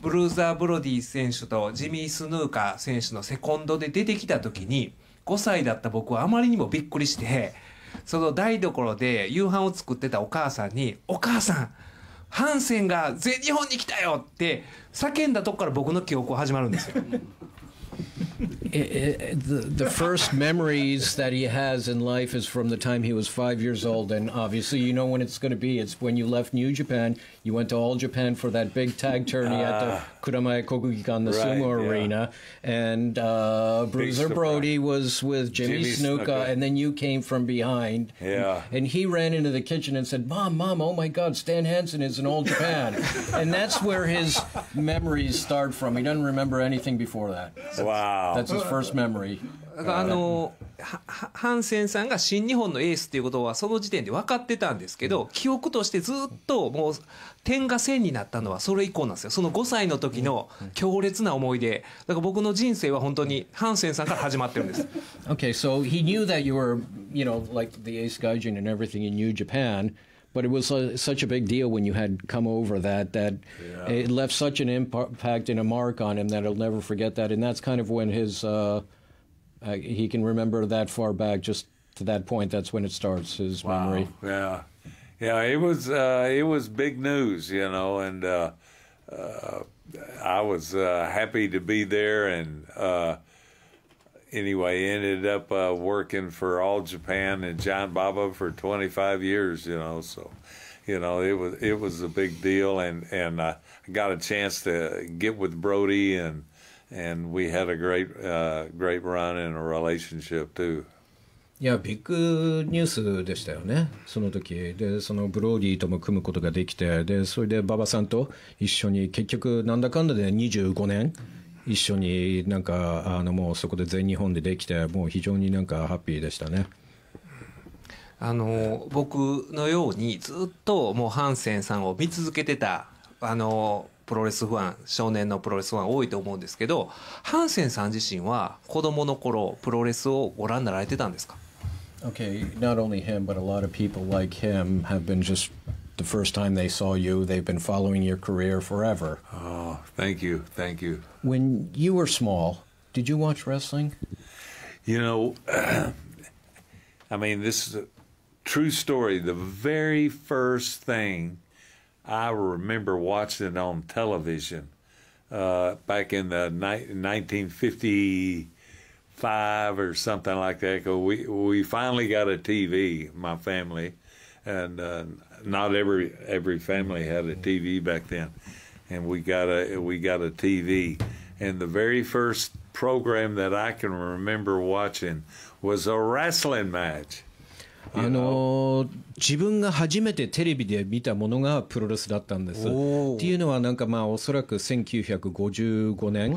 ブルーザー・ブロディ選手とジミー・スヌーカー選手のセコンドで出てきた時に5歳だった僕はあまりにもびっくりしてその台所で夕飯を作ってたお母さんに「お母さんハンセンが全日本に来たよ!」って叫んだとこから僕の記憶始まるんですよ。it, it, the, the first memories that he has in life is from the time he was five years old, and obviously you know when it's going to be. It's when you left New Japan you went to All Japan for that big tag tourney uh, at the ah. Kuramae Kokugikan, the right, sumo yeah. arena, and uh, Bruiser Brody was with Jimmy, Jimmy Snuka, Snuka, and then you came from behind. Yeah. And, and he ran into the kitchen and said, "Mom, Mom, oh my God, Stan Hansen is in All Japan," and that's where his memories start from. He doesn't remember anything before that. That's, wow. That's his first memory. だからあのハンセンさんが新日本のエースっていうことはその時点で分かってたんですけど、記憶としてずっともう点が線になったのはそれ以降なんですよその5歳の時の強烈な思い出だから僕の人生は本当にハンセンさんから始まってるんです o k so he knew that you were, you know, like the ace gaijin and everything in New Japan but it was a, such a big deal when you had come over that that yeah. it left such an impact and a mark on him that he'll never forget that and that's kind of when his uh Uh, he can remember that far back, just to that point. That's when it starts his wow. memory. Yeah, yeah. It was uh, it was big news, you know, and uh, uh I was uh, happy to be there. And uh, anyway, ended up working for All Japan and John Baba for 25 years, you know. So, you know, it was it was a big deal, and and I got a chance to get with Brody and and we had a great uh, great run in a relationship too. いやビッグニュースでしたよね、その時でそのブローディーとも組むことができて、でそれで馬場さんと一緒に、結局、なんだかんだで25年、一緒になんか、あのもうそこで全日本でできて、もう非常になんかハッピーでしたね。あの僕のようにずっともうハンセンさんを見続けてたあのプロレスファン少年のプロレスファン多いと思うんですけどハンセンさん自身は子どもの頃プロレスをご覧になられてたんですか Okay, not only him, but a lot of people like him have been just the first time they saw you, they've been following your career forever. Oh, thank you, thank you. When you were small, did you watch wrestling? You know, I mean, this is a true story. The very first thing I remember watching it on television uh, back in the ni- 1955 or something like that. We we finally got a TV, my family, and uh, not every every family had a TV back then, and we got a we got a TV, and the very first program that I can remember watching was a wrestling match あのー、自分が初めてテレビで見たものがプロレスだったんです。っていうのはなんかまあおそらく1955年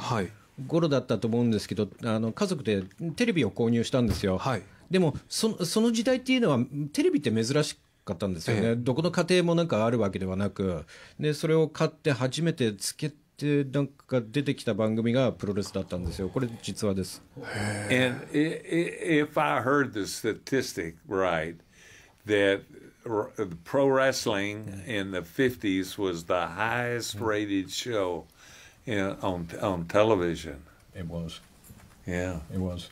頃だったと思うんですけど、あの家族でテレビを購入したんですよ。はい、でもそその時代っていうのはテレビって珍しかったんですよね、ええ、どこの家庭もなんかあるわけではなく、でそれを買って初めてつけでなんか出てきた番組がプロレスだったんですよこれ実話です And if I heard the statistic right that pro wrestling in the 50s was the highest rated show in, on, on television It was Yeah It was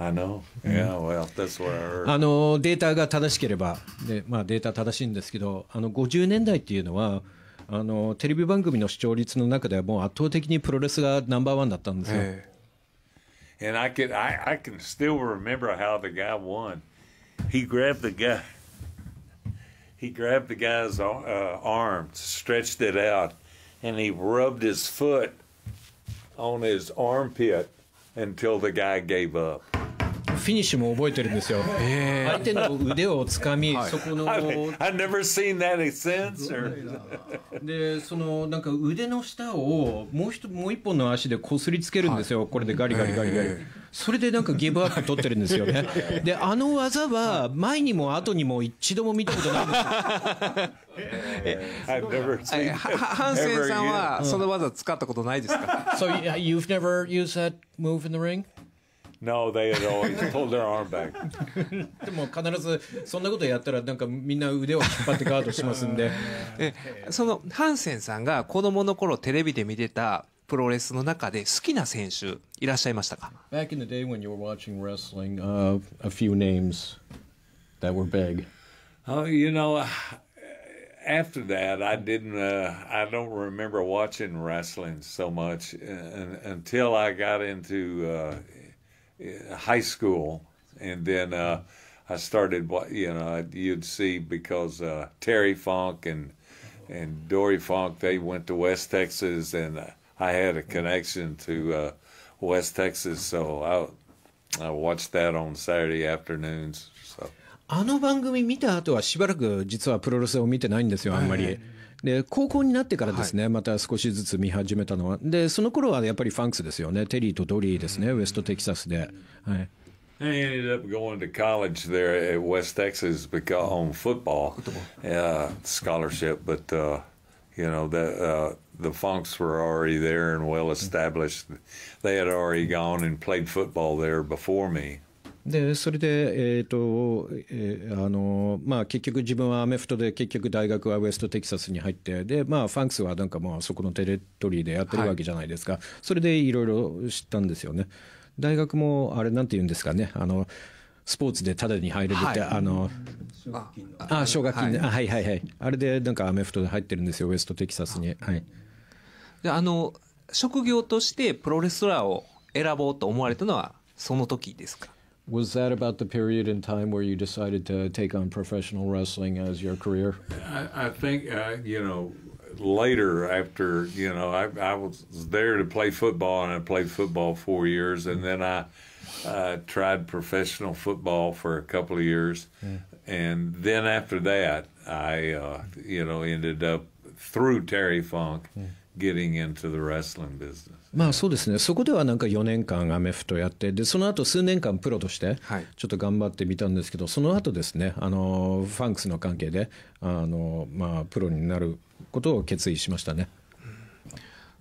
I know. Yeah, well, that's what I heard. あのデータが正しければで、まあ、データ正しいんですけどあの50年代っていうのは、うんあのテレビ番組の視聴率の中ではもう圧倒的にプロレスがナンバーワンだったんですよ。And I can I, I can still remember how the guy won. He grabbed the guy. He grabbed the guy's arm, stretched it out, and he rubbed his foot on his armpit until the guy gave up. フィニッシュも覚えてるんですよ。相手の腕をつかみ、そこの。I've never seen that since. で、そのなんか腕の下をもう一もう一本の足で擦りつけるんですよ。これでガリガリガリガリ。それでなんかギブアップ取ってるんですよね。で、あの技は前にも後にも一度も見たことないんですよ。ハンセンさんはその技使ったことないですか ?So you've never used that move in the ring? No, they had always pulled their arm back. でも必ずそんなことやったらなんかみんな腕を引っ張ってガードしますんででそのハンセンさんが子供の頃テレビで見てたプロレスの中で好きな選手いらっしゃいましたか Back in the day when you were watching wrestling,、uh, a few names that were big. Oh, you know, after that, I didn't. Uh, I don't remember watching wrestling so much uh, until I got into uh, Uh, high school, and then uh, I started what you know you'd see because uh, Terry Funk and and Dory Funk they went to West Texas, and uh, I had a connection to uh, West Texas, so I I watched that on Saturday afternoons. So. あの番組見た後はしばらく実はプロレスを見てないんですよ、あんまり。で高校になってからですね、はい、また少しずつ見始めたのはでその頃はやっぱりファンクスですよねテリーとドリーですね、ウエストテキサスで。はい And he ended up going to college there at West Texas because on football uh, scholarship, but uh, you know that uh, the Funks were already there and well established. They had already gone and played football there before me, でそれで、えーとえーあのまあ、結局自分はアメフトで結局大学はウエストテキサスに入ってで、まあ、ファンクスはなんかまあそこのテレトリーでやってるわけじゃないですか、はい、それでいろいろ知ったんですよね。大学もあれなんて言うんですかねあのスポーツでタダに入れるって、はい、あのあ奨学金はい、はいはいはいあれでなんかアメフトで入ってるんですよウエストテキサスにはいであの職業としてプロレスラーを選ぼうと思われたのはその時ですか was that about the period in time where you decided to take on professional wrestling as your career? I, I think uh, you know later after you know I, I, was there to play football and I played football four years and then I uh, tried professional football for a couple of years yeah. and then after that I uh, you know ended up through Terry Funk yeah. getting into the wrestling business. まあそうですねそこではなんか4年間アメフトやってでその後数年間プロとしてちょっと頑張ってみたんですけど、はい、その後ですねあのファンクスの関係であの、まあ、プロになることを決意しましたね。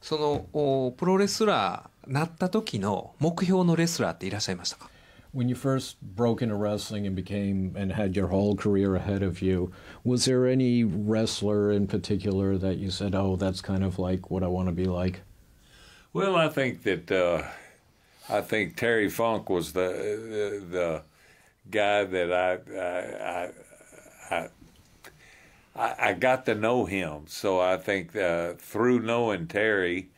そのおプロレスラーなった時の目標のレスラーっていらっしゃいましたか when you first broke into wrestling and became and had your whole career ahead of you, was there any wrestler in particular that you said, "Oh, that's kind of like what I want to be like"? Well, I think that uh, I think Terry Funk was the the, the guy that I I, I I, I got to know him. So I think uh, through knowing Terry,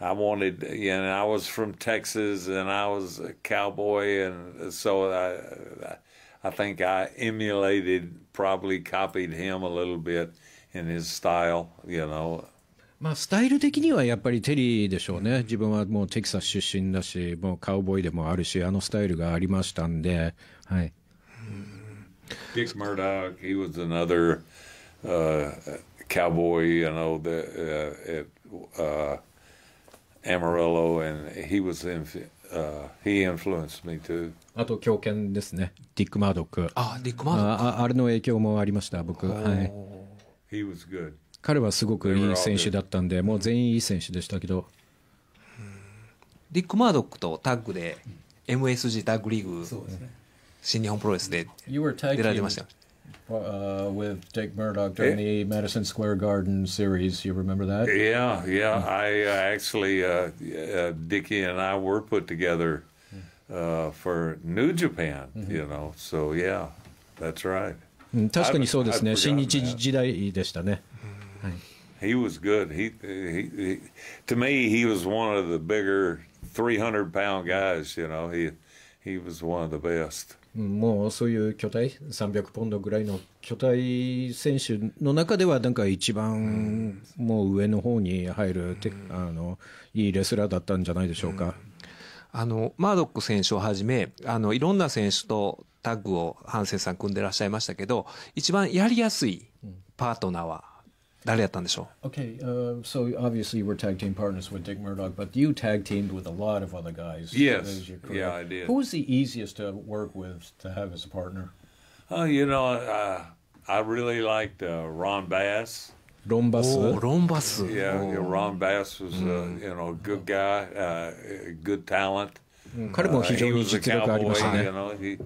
I wanted you know I was from Texas and I was a cowboy and so I I think I emulated probably copied him a little bit in his style, you know. まあ、スタイル的にはやっぱりテリーでしょうね。自分はもうテキサス出身だし、もうカウボーイでもあるし、あのスタイルがありましたんで、はい。Dick Murdoch, he was another uh, cowboy, you know, the, uh, at uh, Amarillo, and he was i n uh, he influenced me too. あと狂犬ですね。ディック・マードック。あ、ディック・マードック。ああれの影響もありました、僕。はい。He was good. 彼はすごくいい選手だったんで、もう全員いい選手でしたけど。リック・マードックとタッグで MSG タッグリーグ、新日本プロレスで出られました。Uh, with Jake Murdoch during the Madison Square Garden series. You remember that? Yeah, yeah. I uh, actually, uh, uh, Dickie and I were put together uh, for New Japan, you know. So, yeah, that's right. 確かにそうですね。新日時代でしたね。he was good. He, he, he, to me, he was one of the bigger 300 pound guys, you know. He, he was one of the best. もうそういう巨体300ポンドぐらいの巨体選手の中ではなんか一番もう上の方に入る、うん、あのいいレスラーだったんじゃないでしょうか、うん、あのマードック選手をはじめあのいろんな選手とタッグをハンセンさん組んでらっしゃいましたけど一番やりやすいパートナーは誰やったんでしょう Okay,、uh, so obviously you were tag team partners with Dick Murdoch, but you tag teamed with a lot of other guys. Yes. Yeah, I did. Who was the easiest to work with to have as a partner? Uh, you know, uh, I really liked uh, Ron Bass. Ron Bass? Oh, oh, Ron Bass. Yeah, oh. yeah, Ron Bass was a uh, mm. you know, a good guy, uh, good talent. Mm. Uh, he was a cowboy, you eh? know, he,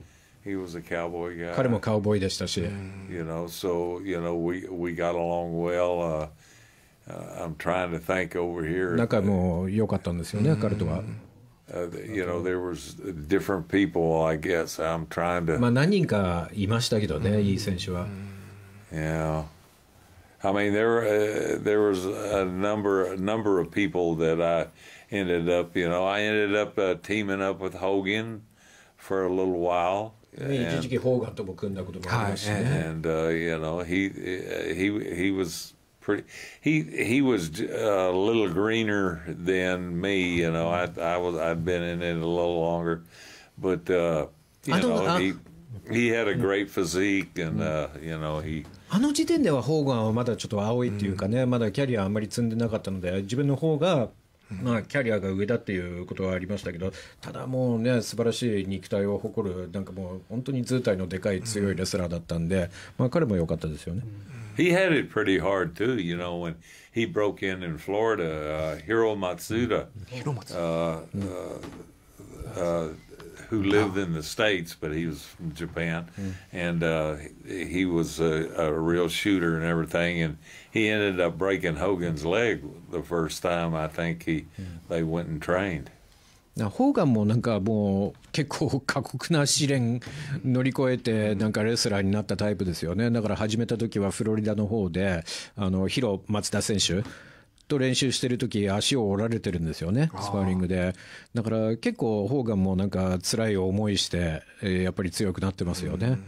he was a cowboy guy. 彼もカウボーイでしたし。You mm. know, so you know we we got along well. Uh, uh I'm trying to think over here. 仲も良かったんですよね、彼とは。Uh, mm. you know, there was different people. I guess I'm trying to. まあ何人かいましたけどね、いい選手は。Yeah. Mm. I mean, there uh, there was a number a number of people that I ended up, you know, I ended up uh, teaming up with Hogan for a little while. 一時期ホーガンとも組んだこともありますしね。And uh, you know he he he was pretty he he was a little greener than me. You know I I was I'd been in it a little longer, but uh, you know he he had a great physique and uh, you know he あの時点ではホーガンはまだちょっと青いっていうかね、まだキャリアあんまり積んでなかったので自分の方がまあ、キャリアが上だっていうことはありましたけどただもうね素晴らしい肉体を誇るなんかもう本当に図体のでかい強いレスラーだったんで、まあ、彼も良かったですよね。He had it pretty hard too, you know, when he broke in in Florida, uh, Hiro Matsuda. Hiro Matsuda. Uh, uh, uh, who lived wow. in the states, but he was from Japan, mm. and uh, he was a, a, real shooter and everything. And he ended up breaking Hogan's leg the first time I think he mm. they went and trained. ホーガンもなんかもう結構過酷な試練乗り越えてなんかレスラーになったタイプですよねだから始めた時はフロリダの方であのヒロ松田選手と練習してる時足を折られてるんですよねスパーリングでだから結構ホーガンもなんか辛い思いして、えー、やっぱり強くなってますよね。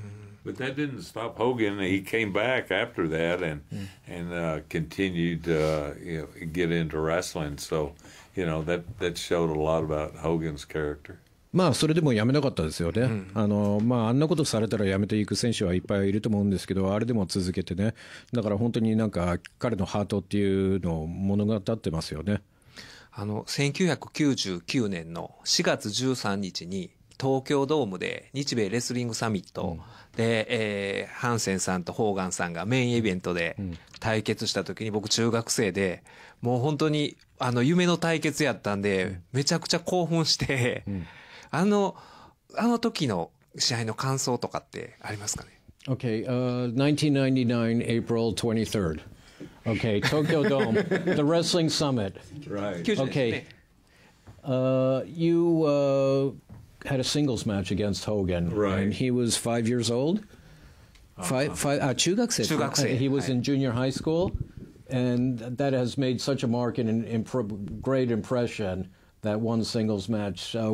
But that didn't stop Hogan. He came back after that and and uh, continued to uh, you know, get into wrestling. So, you know that that showed a lot about Hogan's character. まあ、それでもやめなかったですよね、うん、あのまあ、あんなことされたらやめていく選手はいっぱいいると思うんですけど、あれでも続けてね、だから本当になんか、彼のハートっていうのを物語ってますよねあの1999年の4月13日に、東京ドームで日米レスリングサミットで、えー、ハンセンさんとホーガンさんがメインイベントで対決した時に僕中学生でもう本当にあの夢の対決やったんでめちゃくちゃ興奮して、うん、あのあの時の試合の感想とかってありますかね Okay, uh, 1999, April 23rd. Okay, Tokyo Dome, the Wrestling Summit. Right. Okay. Uh, you uh, had a singles match against Hogan. Right. And he was five years old. Uh-huh. Five, five, uh, 中学生中学生 uh, He was in junior high school, and that has made such a mark and an imp- great impression that one singles match. Uh,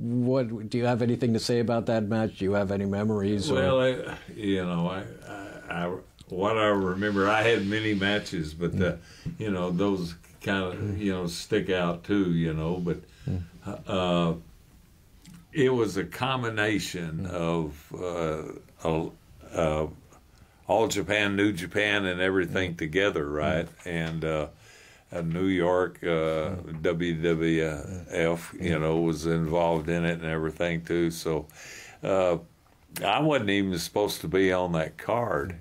what do you have anything to say about that match? Do you have any memories? Well, I, you know, I, I, I, what I remember, I had many matches, but the, you know, those kind of you know stick out too, you know. But hmm. uh, it was a combination hmm. of uh, uh, all Japan, New Japan, and everything hmm. together, right? And uh, a New York uh, WWF, you know, was involved in it and everything too. So uh, I wasn't even supposed to be on that card.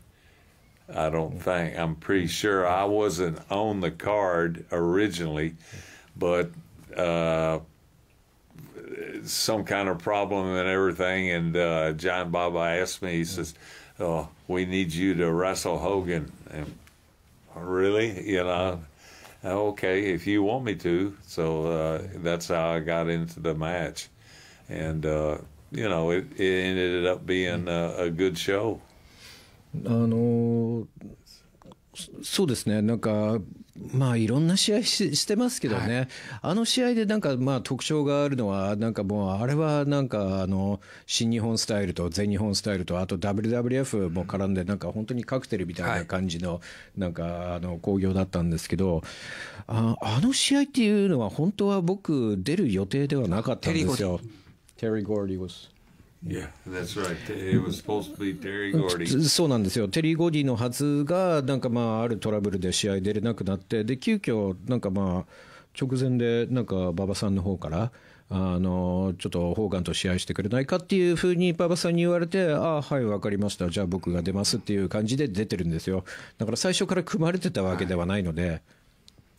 I don't think. I'm pretty sure I wasn't on the card originally, but uh, some kind of problem and everything. And uh, John Baba asked me, he says, oh, we need you to wrestle Hogan. And really? You know? Oh, okay, if you want me to. So uh, that's how I got into the match. And, uh, you know, it, it ended up being a, a good show. あのそうですねなんか uh, まあ、いろんな試合ししてますけどね、はい、あの試合でなんかまあ特徴があるのは、なんかもう、あれはなんかあの新日本スタイルと全日本スタイルと、あと WWF も絡んで、なんか本当にカクテルみたいな感じの、なんかあの興行だったんですけど、ああの試合っていうのは、本当は僕、出る予定ではなかったんですよ。テリー・ゴーリーそうなんですよ、テリー・ゴディのはずが、なんかまあ、あるトラブルで試合出れなくなって、で急遽なんかまあ、直前で、なんか馬場さんの方から、あのちょっとホーガンと試合してくれないかっていうふうに馬場さんに言われて、ああ、はい、分かりました、じゃあ僕が出ますっていう感じで出てるんですよ、だから最初から組まれてたわけではないので。はい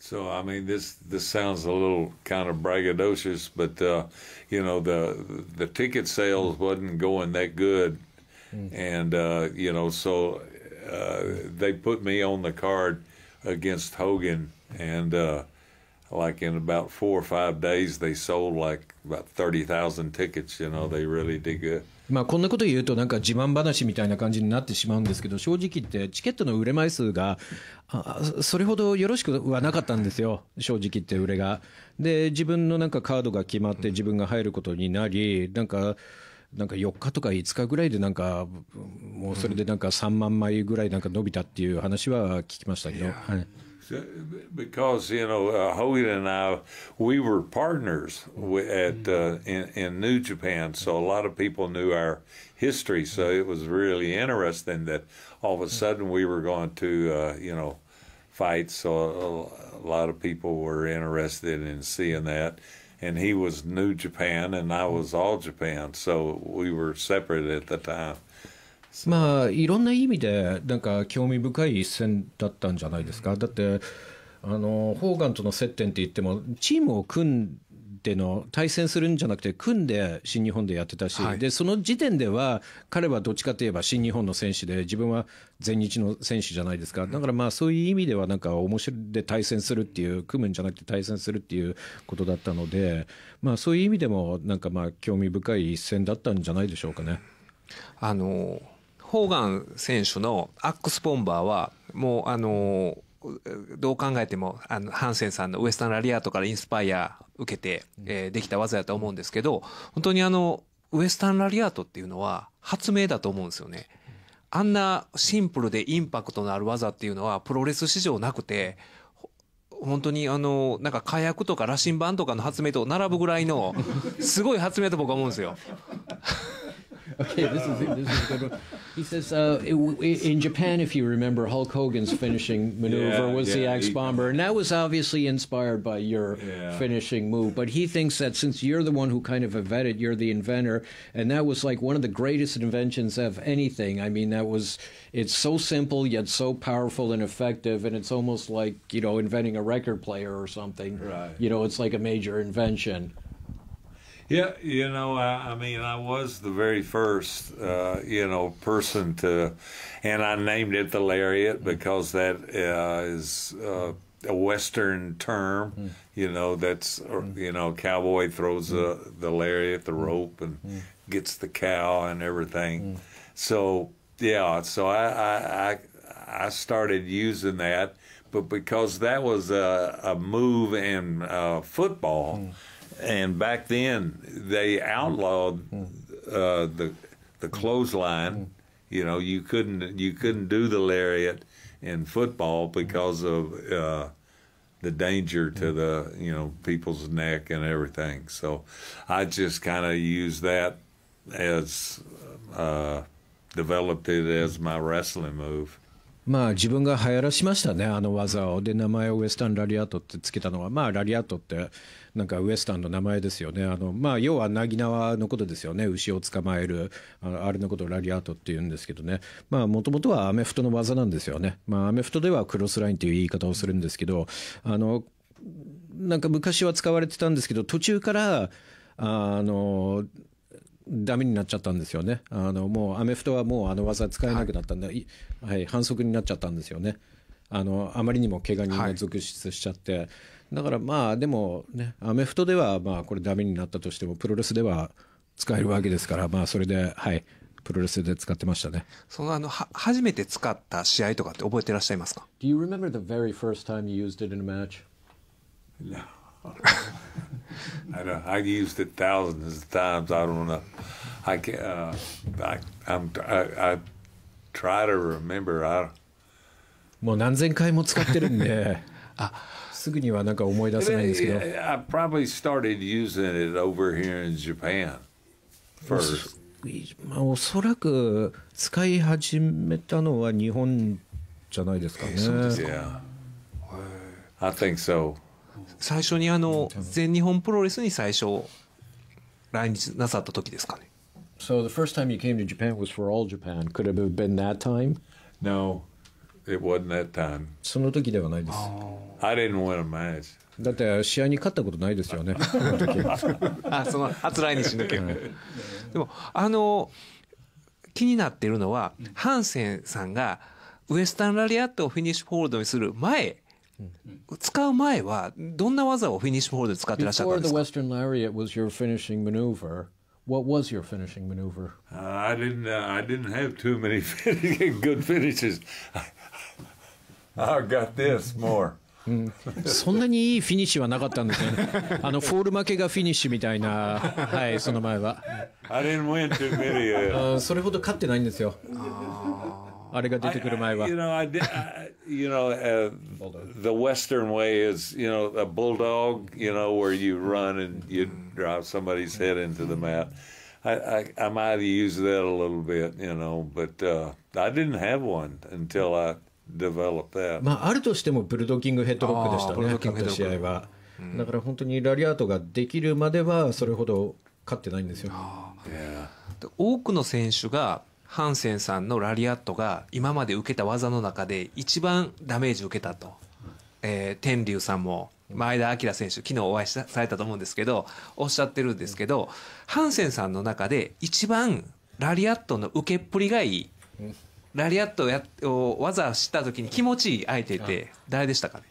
So I mean, this this sounds a little kind of braggadocious, but uh, you know the the ticket sales mm. wasn't going that good, mm. and uh, you know so uh, they put me on the card against Hogan, and uh, like in about four or five days they sold like about thirty thousand tickets. You know they really mm. did good. まあ、こんなこと言うと、なんか自慢話みたいな感じになってしまうんですけど、正直言って、チケットの売れ枚数が、それほどよろしくはなかったんですよ、正直言って、売れが。で、自分のなんかカードが決まって、自分が入ることになり、なんか、なんか4日とか5日ぐらいでなんか、もうそれでなんか3万枚ぐらいなんか伸びたっていう話は聞きましたけど。はい because you know uh, Hogan and I we were partners at mm-hmm. uh, in, in, New Japan, so a lot of people knew our history. So it was really interesting that all of a mm. sudden we were going to uh, you know fight. So a, uh, a, lot of people were interested in seeing that. And he was New Japan, and I mm. was All Japan, so we were separate at the time. まあ、いろんな意味で、なんか興味深い一戦だったんじゃないですか。だって、あの、ホーガンとの接点って言っても、チームを組んでの、対戦するんじゃなくて、組んで新日本でやってたし、はい、で、その時点では、彼はどっちかといえば新日本の選手で、自分は全日の選手じゃないですか。だからまあ、そういう意味では、なんか、面白いで対戦するっていう、組むんじゃなくて対戦するっていうことだったので、まあ、そういう意味でも、なんかまあ、興味深い一戦だったんじゃないでしょうかね。あのーホーガン選手のアックスボンバーは、もう、あのどう考えても、あの、ハンセンさんのウエスタンラリアートからインスパイア受けて、えー、できた技やと思うんですけど、本当にあの、ウエスタンラリアートっていうのは発明だと思うんですよね。あんなシンプルでインパクトのある技っていうのはプロレス史上なくて、本当にあの、なんか火薬とか羅針盤とかの発明と並ぶぐらいの、すごい発明だと僕は思うんですよ。Okay, this is this is a good one. He says uh, it, in Japan, if you remember, Hulk Hogan's finishing maneuver yeah, was yeah, the axe bomber, and that was obviously inspired by your yeah. finishing move. But he thinks that since you're the one who kind of invented, you're the inventor, and that was like one of the greatest inventions of anything. I mean, that was it's so simple yet so powerful and effective, and it's almost like you know inventing a record player or something. Right. You know, it's like a major invention. Yeah, you know, I, I, mean, I was the very first, uh, you know, person to, and I named it the lariat mm-hmm. because that uh, is uh, a Western term. Mm. You know, that's mm. you know, cowboy throws mm. the the lariat, the mm. rope, and mm. gets the cow and everything. Mm. So yeah, so I, I I I started using that, but because that was a, a move in uh, football and back then, they outlawed hmm. uh, the the clothesline. Hmm. You know, you couldn't you couldn't do the lariat in football hmm. because of uh, the danger to the you know people's neck and everything. So I just kind of used that as uh, developed it as my wrestling move. まあ自分が流行らしましたね、あの技を。で、名前をウエスタン・ラリアートってつけたのは、まあラリアートってなんかウエスタンの名前ですよね。あの、まあ、要はなぎなわのことですよね。牛を捕まえる、あれのことをラリアートって言うんですけどね。まあ、もともとはアメフトの技なんですよね。まあ、アメフトではクロスラインという言い方をするんですけど、あの、なんか昔は使われてたんですけど、途中から、あの、ダメになっちゃったんですよね。あの、もうアメフトはもうあの技使えなくなったんで、はい、はい、反則になっちゃったんですよね。あの、あまりにも怪我人が続出しちゃって、はい、だからまあでもねアメフトではまあこれダメになったとしてもプロレスでは使えるわけですからまあそれではいプロレスで使ってましたね。そのあのは初めて使った試合とかって覚えてらっしゃいますか Do you remember the very first time you used it in a match? No. I don't. I used it thousands of times. I don't know. I can. Uh, I, I'm. I, I try to remember. I. もう何千回も使ってるんで。あ。すぐにはなんか思い出せないんですけど。I probably started using it over here in Japan first. まあ、おそらく使い始めたのは日本じゃないですかね。そうですか。I think so. 最初にあの全日本プロレスに最初来日なさった時ですかね。So the first time you came to Japan was for all Japan. Could it have been that time? No, it wasn't that time. その時ではないです。Oh. I didn't win a match. だって試合に勝ったことないですよね。あ、その初来日の時。でもあの気になってるのは、ハンセンさんがウエスタンラリアットをフィニッシュホールドにする前。使う前はどんな技をフィニッシュホールド使ってらっしゃったんですか h Western Lariat was your finishing maneuver, What was your finishing maneuver? I didn't. Uh, I didn't have too many good finishes. I got this more. うん、そんなにいいフィニッシュはなかったんですよね。あの、フォール負けがフィニッシュみたいな、はい、その前は。あれもやってるよ。それほど勝ってないんですよ。あれが出てくる前は。You know, I did, you know, h the Western way is, you know, a bulldog, you know, where you run and you d r o p somebody's head into the mat. I, I, I might have used that a little bit, you know, but uh, I didn't have one until I. develop that. まあ、あるとしてもブルドキングヘッドロックでしたね、勝った試合は。だから本当にラリアートができるまではそれほど勝ってないんですよ。多くの選手がハンセンさんのラリアットが今まで受けた技の中で一番ダメージ受けたと、えー、天竜さんも前田明選手昨日お会いされたと思うんですけどおっしゃってるんですけど、ハンセンさんの中で一番ラリアットの受けっぷりがいいラリアットをやを技した時に気持ちいい相手って誰でしたかね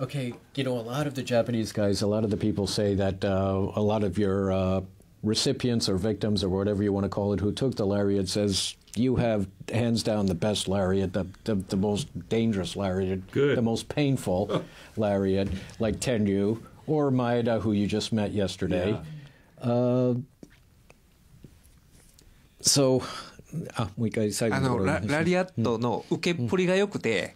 Okay, you know, a lot of the Japanese guys, a lot of the people say that uh, a lot of your uh, recipients or victims or whatever you want to call it who took the lariat says you have hands down the best lariat, the, the, the most dangerous lariat, Good. the most painful lariat, like Tenryu or Maeda, who you just met yesterday. Yeah. Uh, so あもう一回最後のララリアットの受けっぷりが良くて、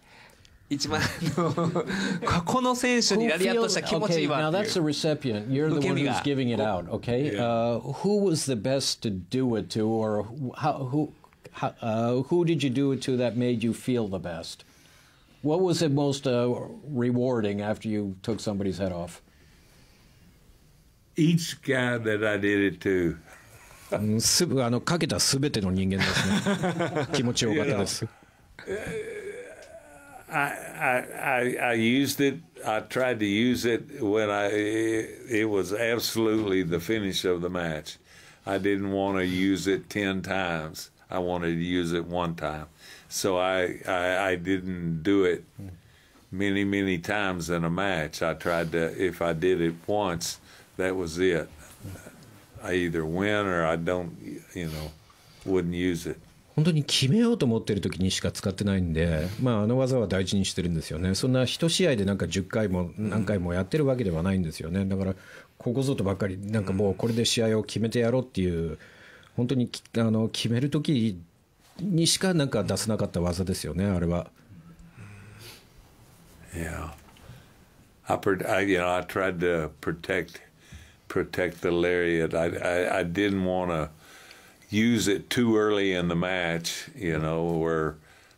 一番この選手にラリアットした気持ちいいわっていう。Okay, now that's the recipient. You're the one who's giving it out. Okay. Uh, who was the best to do it to, or how, who how, uh, who did you do it to that made you feel the best? What was it most uh, rewarding after you took somebody's head off? Each guy that I did it to, うん、すあのかけたすべての人間ですね I, I used it. I tried to use it when I. It was absolutely the finish of the match. I didn't want to use it ten times. I wanted to use it one time. So I, I, I didn't do it many, many times in a match. I tried to, if I did it once, that was it. I either win or I don't, you know, wouldn't use it. 本当に決めようと思ってる時にしか使ってないんで、まあ、あの技は大事にしてるんですよね、そんな1試合でなんか10回も何回もやってるわけではないんですよね、だからここぞとばっかり、なんかもうこれで試合を決めてやろうっていう、本当にあの決める時にしかなんか出せなかった技ですよね、あれは。Yeah. I, you know, I tried to protect protect the lariat. I, I, I didn't want to use it too early in the match, you know, where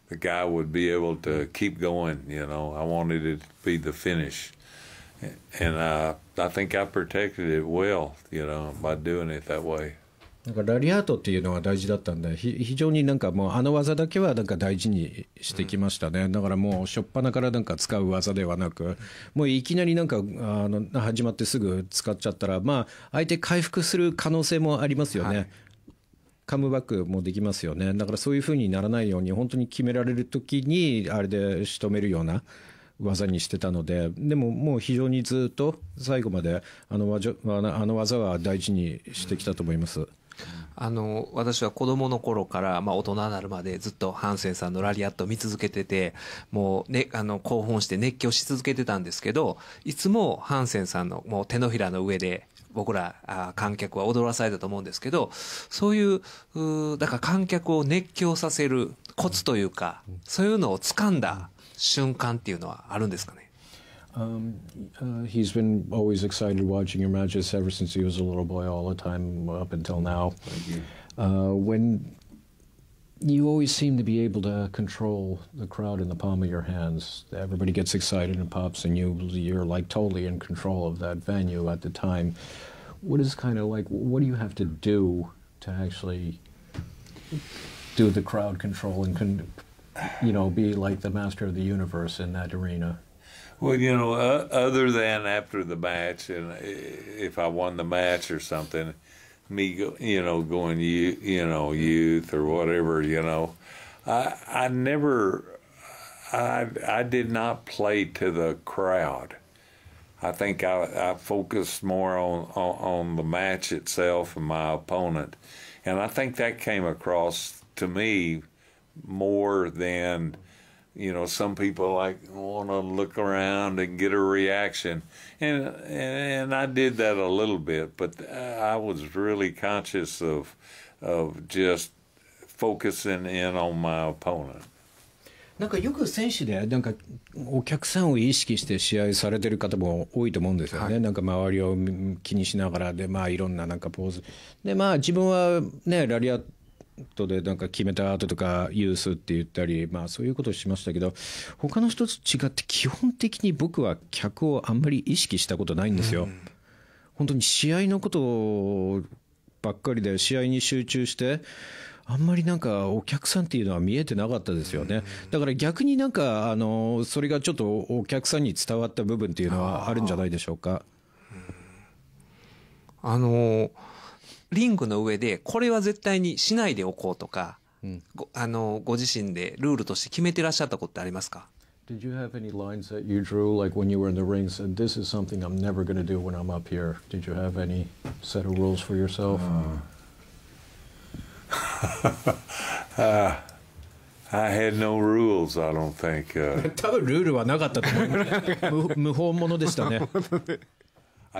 the guy would be able to keep going, you know. I wanted it to be the finish. And uh, I think I protected it well, you know, by doing it that way. なんかラリアートっていうのは大事だったんで、非常になんかもう、あの技だけはなんか大事にしてきましたね、うん、だからもう、初っ端からなんか使う技ではなく、もういきなりなんか、あの始まってすぐ使っちゃったら、まあ、相手回復する可能性もありますよね。はいカムバックもできますよね。だからそういうふうにならないように、本当に決められるときに、あれで仕留めるような技にしてたので、でももう非常にずっと最後まであの技、あの技は大事にしてきたと思います。うんあの私は子供の頃から、まあ、大人になるまでずっとハンセンさんのラリアットを見続けててもう、ね、あの興奮して熱狂し続けてたんですけどいつもハンセンさんのもう手のひらの上で僕らあ観客は踊らされたと思うんですけどそういううだから観客を熱狂させるコツというか、そういうのを掴んだ瞬間っていうのはあるんですかね Um, uh, he's been always excited watching your matches ever since he was a little boy, all the time up until now. Thank you. Uh, when you always seem to be able to control the crowd in the palm of your hands. Everybody gets excited and pops, and you you're like totally in control of that venue at the time. What is kind of like? What do you have to do to actually do the crowd control and you know, be like the master of the universe in that arena? Well, you know, uh, other than after the match, and eh, if I won the match or something, me, go, you know, going you, you know, youth or whatever, you know, I, I never, I, I did not play to the crowd. I think I, I focused more on, on, on the match itself and my opponent, and I think that came across to me more than you know some people like want to look around and get a reaction and and I did that a little bit but uh, I was really conscious of of just focusing in on my opponent なんかよく選手でなんかお客さんを意識して試合されてる方も多いと思うんですよね、はい、なんか周りを気にしながらでまあいろんななんかポーズでまあ自分はねラリアットでなんか決めた後とかユースって言ったりまあそういうことをしましたけど他の人と違って基本的に僕は客をあんまり意識したことないんですよ。うん、本当に試合のことばっかりで試合に集中してあんまりなんかお客さんっていうのは見えてなかったですよね。だから逆になんかあのそれがちょっとお客さんに伝わった部分っていうのはあるんじゃないでしょうか。あのーリングの上で、これは絶対にしないでおこうとか、うん、ごあのご自身でルールとして決めてらっしゃったことってありますか Did you have any lines that you drew, like when you were in the ring, said, This is something I'm never going to do when I'm up here? Did you have any set of rules for yourself? Uh, uh, I had no rules, I don't think. Uh... 多分ルールはなかったと思います。無法者でしたね。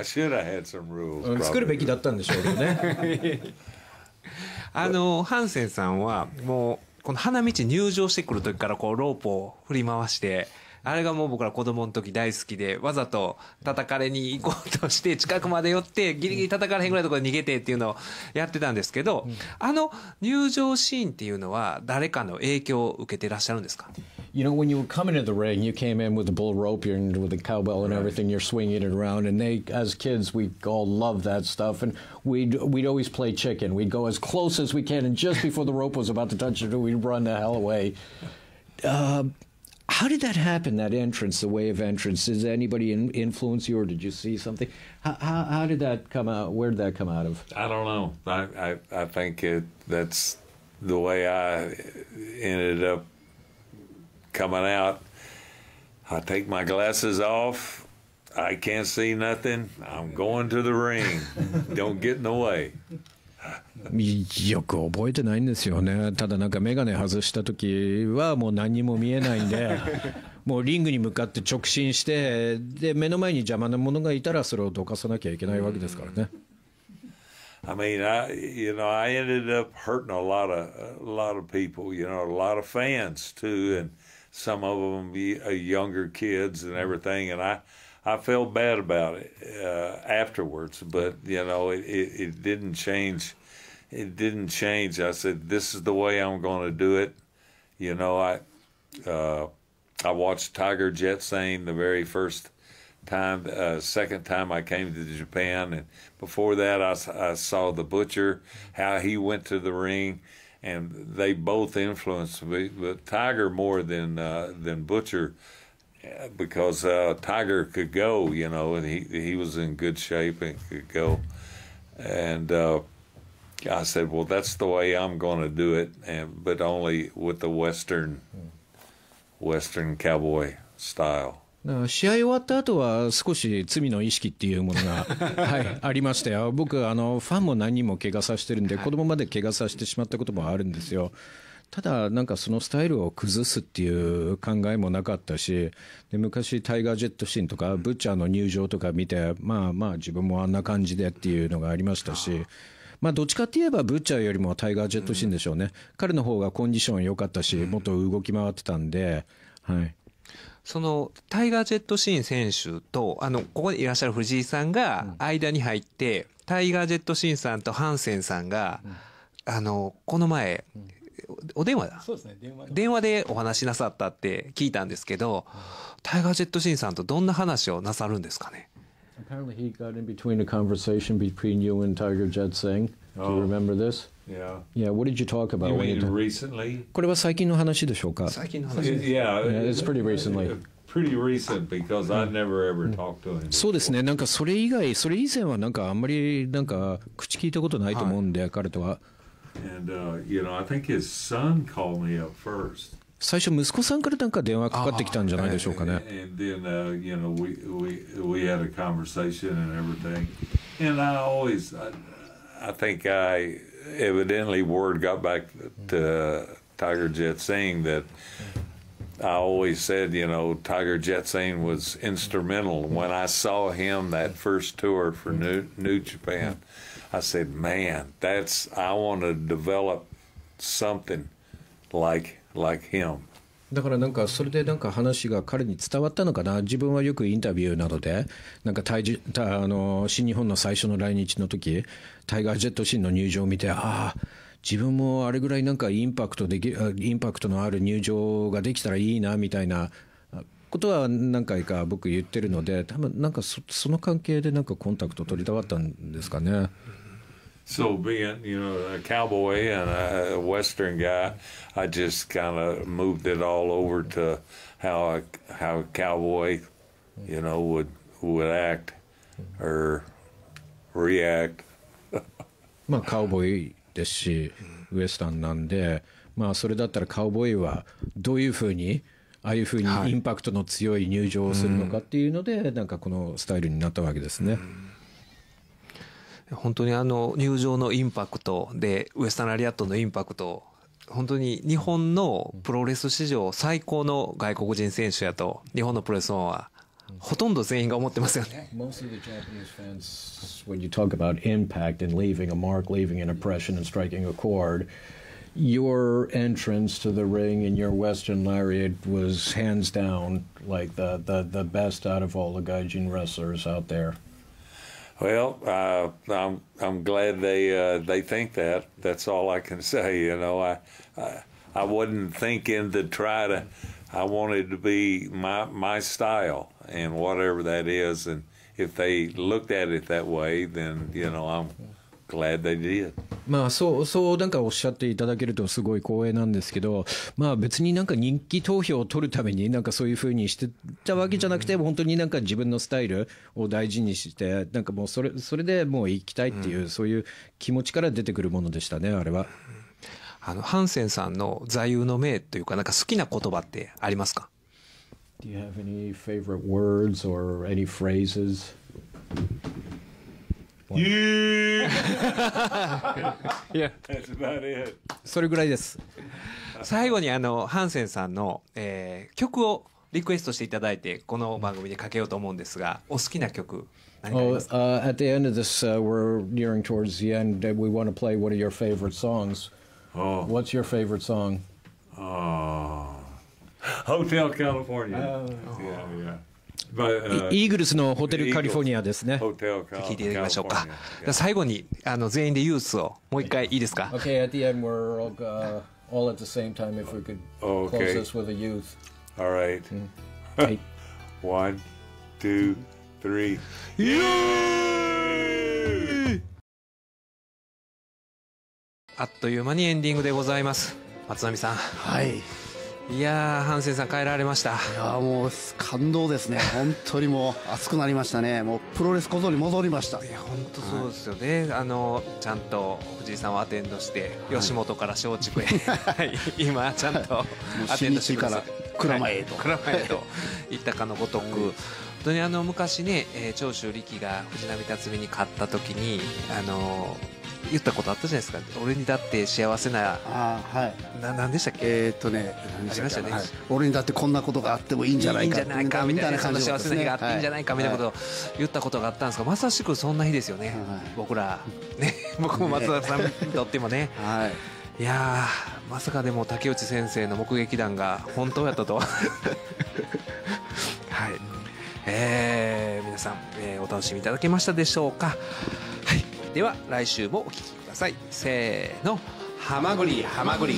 作るべきだったんでしょうけどね あのハンセンさんはもうこの花道入場してくる時からこうロープを振り回してあれがもう僕ら子供の時大好きでわざと叩かれに行こうとして近くまで寄ってギリギリ叩かれへんぐらいのところに逃げてっていうのをやってたんですけどあの入場シーンっていうのは誰かの影響を受けてらっしゃるんですか you know, when you were coming into the ring, you came in with the bull rope and with the cowbell and right. everything. You're swinging it around, and they, as kids, we all loved that stuff, and we'd we'd always play chicken. We'd go as close as we can, and just before the rope was about to touch it, we'd run the hell away. Uh, how did that happen? That entrance, the way of entrance. Did anybody in, influence you, or did you see something? How, how, how, did that come out? Where did that come out of? I don't know. I I, I think it, that's the way I ended up coming out. I take my glasses off. I can't see nothing. I'm going to the ring. Don't get in the way. よく覚えてないんですよねただなんか眼鏡外した時はもう何も見えないんでもうリングに向かって直進してで目の前に邪魔なものがいたらそれをどかさなきゃいけないわけですからね。I mean, I you know I ended up hurting a lot of a lot of people, you know, a lot of fans too, and some of them be uh, younger kids and mm-hmm. everything, and I. I felt bad about it uh, afterwards, but you know it, it, it didn't change. It didn't change. I said, "This is the way I'm going to do it." You know, I uh, I watched Tiger Jetsane the very first time, uh, second time I came to Japan, and before that I, I saw the butcher how he went to the ring, and they both influenced me, but Tiger more than uh, than Butcher uh, because uh, Tiger could go, you know, and he he was in good shape and could go, and uh, I said, well, that's the way I'm going to do it, and but only with the western hmm. western cowboy style. 試合終わった後は少し罪の意識っていうものが、はい、ありましたよ、僕あの、ファンも何人も怪我させてるんで、子供まで怪我させてしまったこともあるんですよ。ただ、なんかそのスタイルを崩すっていう考えもなかったし、で昔、タイガー・ジェットシーンとか、ブッチャーの入場とか見て、まあまあ、自分もあんな感じでっていうのがありましたし。まあ、どっちかって言えばブッチャーよりもタイガー・ジェットシーンでしょうね、うん、彼の方がコンディション良かったし、もっと動き回ってたんで、はい、そのタイガー・ジェット・シーン選手と、あの、ここにいらっしゃる藤井さんが間に入って、うん、タイガー・ジェット・シーンさんとハンセンさんが、うん、あの、この前、お電話だ。そうですね、電話で。電話でお話しなさったって聞いたんですけど、タイガー・ジェット・シーンさんとどんな話をなさるんですかね Apparently he got in between a conversation between you and Tiger Jet Singh. Do you remember this? Yeah. Yeah. What did you talk about? You mean recently? これは最近の話でしょうか最近の話 Yeah. yeah it's pretty recently. pretty recent because I never ever talked to him. そうですね。なんかそれ以外、それ以前はなんかあんまりなんか口聞いたことないと思うんで、はい、彼とは。And uh, you know, I think his son called me up first. 最初息子さんからなんか電話かかってきたんじゃないでしょうかね。And then uh, you know we we we had a conversation and everything, and I always I, I think I evidently word got back to uh, Tiger Jet Singh that I always said, you know, Tiger Jet Singh was instrumental. When I saw him that first tour for New, New Japan, I said, man, that's I want to develop something like like him. だからなんかそれでなんか話が彼に伝わったのかな自分はよくインタビューなどでなんかタイあの新日本の最初の来日の時タイガー・ジェットシーンの入場を見てああ自分もあれぐらいなんかインパクトできインパクトのある入場ができたらいいなみたいなことは何回か僕言ってるので多分なんかその関係でなんかコンタクト取りたかったんですかね。So being, you know, a cowboy and a western guy, I just kind of moved it all over to how a, how a cowboy, you know, would would act or react. まあカウボーイですし、ウエスタンなんで、まあそれだったらカウボーイはどういうふうに。ああいうふうにインパクトの強い入場をするのかっていうので、なんかこのスタイルになったわけですね。うん本当にあの入場のインパクトでウエスタンラリアットのインパクト本当に日本のプロレス史上最高の外国人選手やと日本のプロレスファンはほとんど全員が思ってますよね。when you talk about impact and leaving a mark, leaving an impression and striking a chord, your entrance to the ring i n your Western lariat was hands down like the, the, the best out of all the gaijin wrestlers out there. Well, uh, I'm I'm glad they uh, they think that. That's all I can say. You know, I, I I wasn't thinking to try to. I wanted to be my my style and whatever that is. And if they looked at it that way, then you know I'm glad they did. まあ、そう、そうなんかおっしゃっていただけるとすごい光栄なんですけど、まあ別になんか人気投票を取るためになんかそういうふうにしてたわけじゃなくて、本当になんか自分のスタイルを大事にして、なんかもうそれ、それでもう行きたいっていう、そういう気持ちから出てくるものでしたね、あれは。あの、ハンセンさんの座右の銘というか、なんか好きな言葉ってありますか Do you have any favorite words or any phrases? えいやそれぐらいです最後にあのハンセンさんの、えー、曲をリクエストしていただいてこの番組でかけようと思うんですがお好きな曲何かありますか、oh, uh, At the end of this、uh, we're nearing towards the end we want to play one of your favorite songs、oh. What's your favorite song? Oh. Hotel California、oh. yeah, yeah. イーグルスのホテルカリフォルニアですね。聞いていただきましょうか。最後にあの全員でユースをもう一回いいですか ?Okay, at the end we're all,、uh, all at the same time if we could close this with a youth. Alright. One, two, three. Yay! あっという間にエンディングでございます。松並さん。はい。いやー、ハンセンさん、帰られました。いやもう、感動ですね。本当にもう、熱くなりましたね。もう、プロレス小僧に戻りました。いや、本当そうですよね。はい、あの、ちゃんと、藤井さんはアテンドして、はい、吉本から松竹へ、はい、今、ちゃんと、アテンドしてから、蔵前へと。蔵前へと、行ったかのごとく。本当にあの昔ね、えー、長州力が藤波辰巳に勝った時に、あのー言ったことあったじゃないですか俺にだって幸せなあ、はい、なでしたっけえー、っとね何したっねはい、俺にだってこんなことがあってもいいんじゃないかいいんじゃないかみたいな感じ、ね、幸せな日があっていいんじゃないかみたいなことを言ったことがあったんですが、はい、まさしくそんな日ですよね、はい、僕らね 僕も松田さんにとってもね、はい、いやまさかでも竹内先生の目撃談が本当やったとは はいえー、皆さん、えー、お楽しみいただけましたでしょうかでは来週もお聞きくださいせーの「はまぐりはまぐり」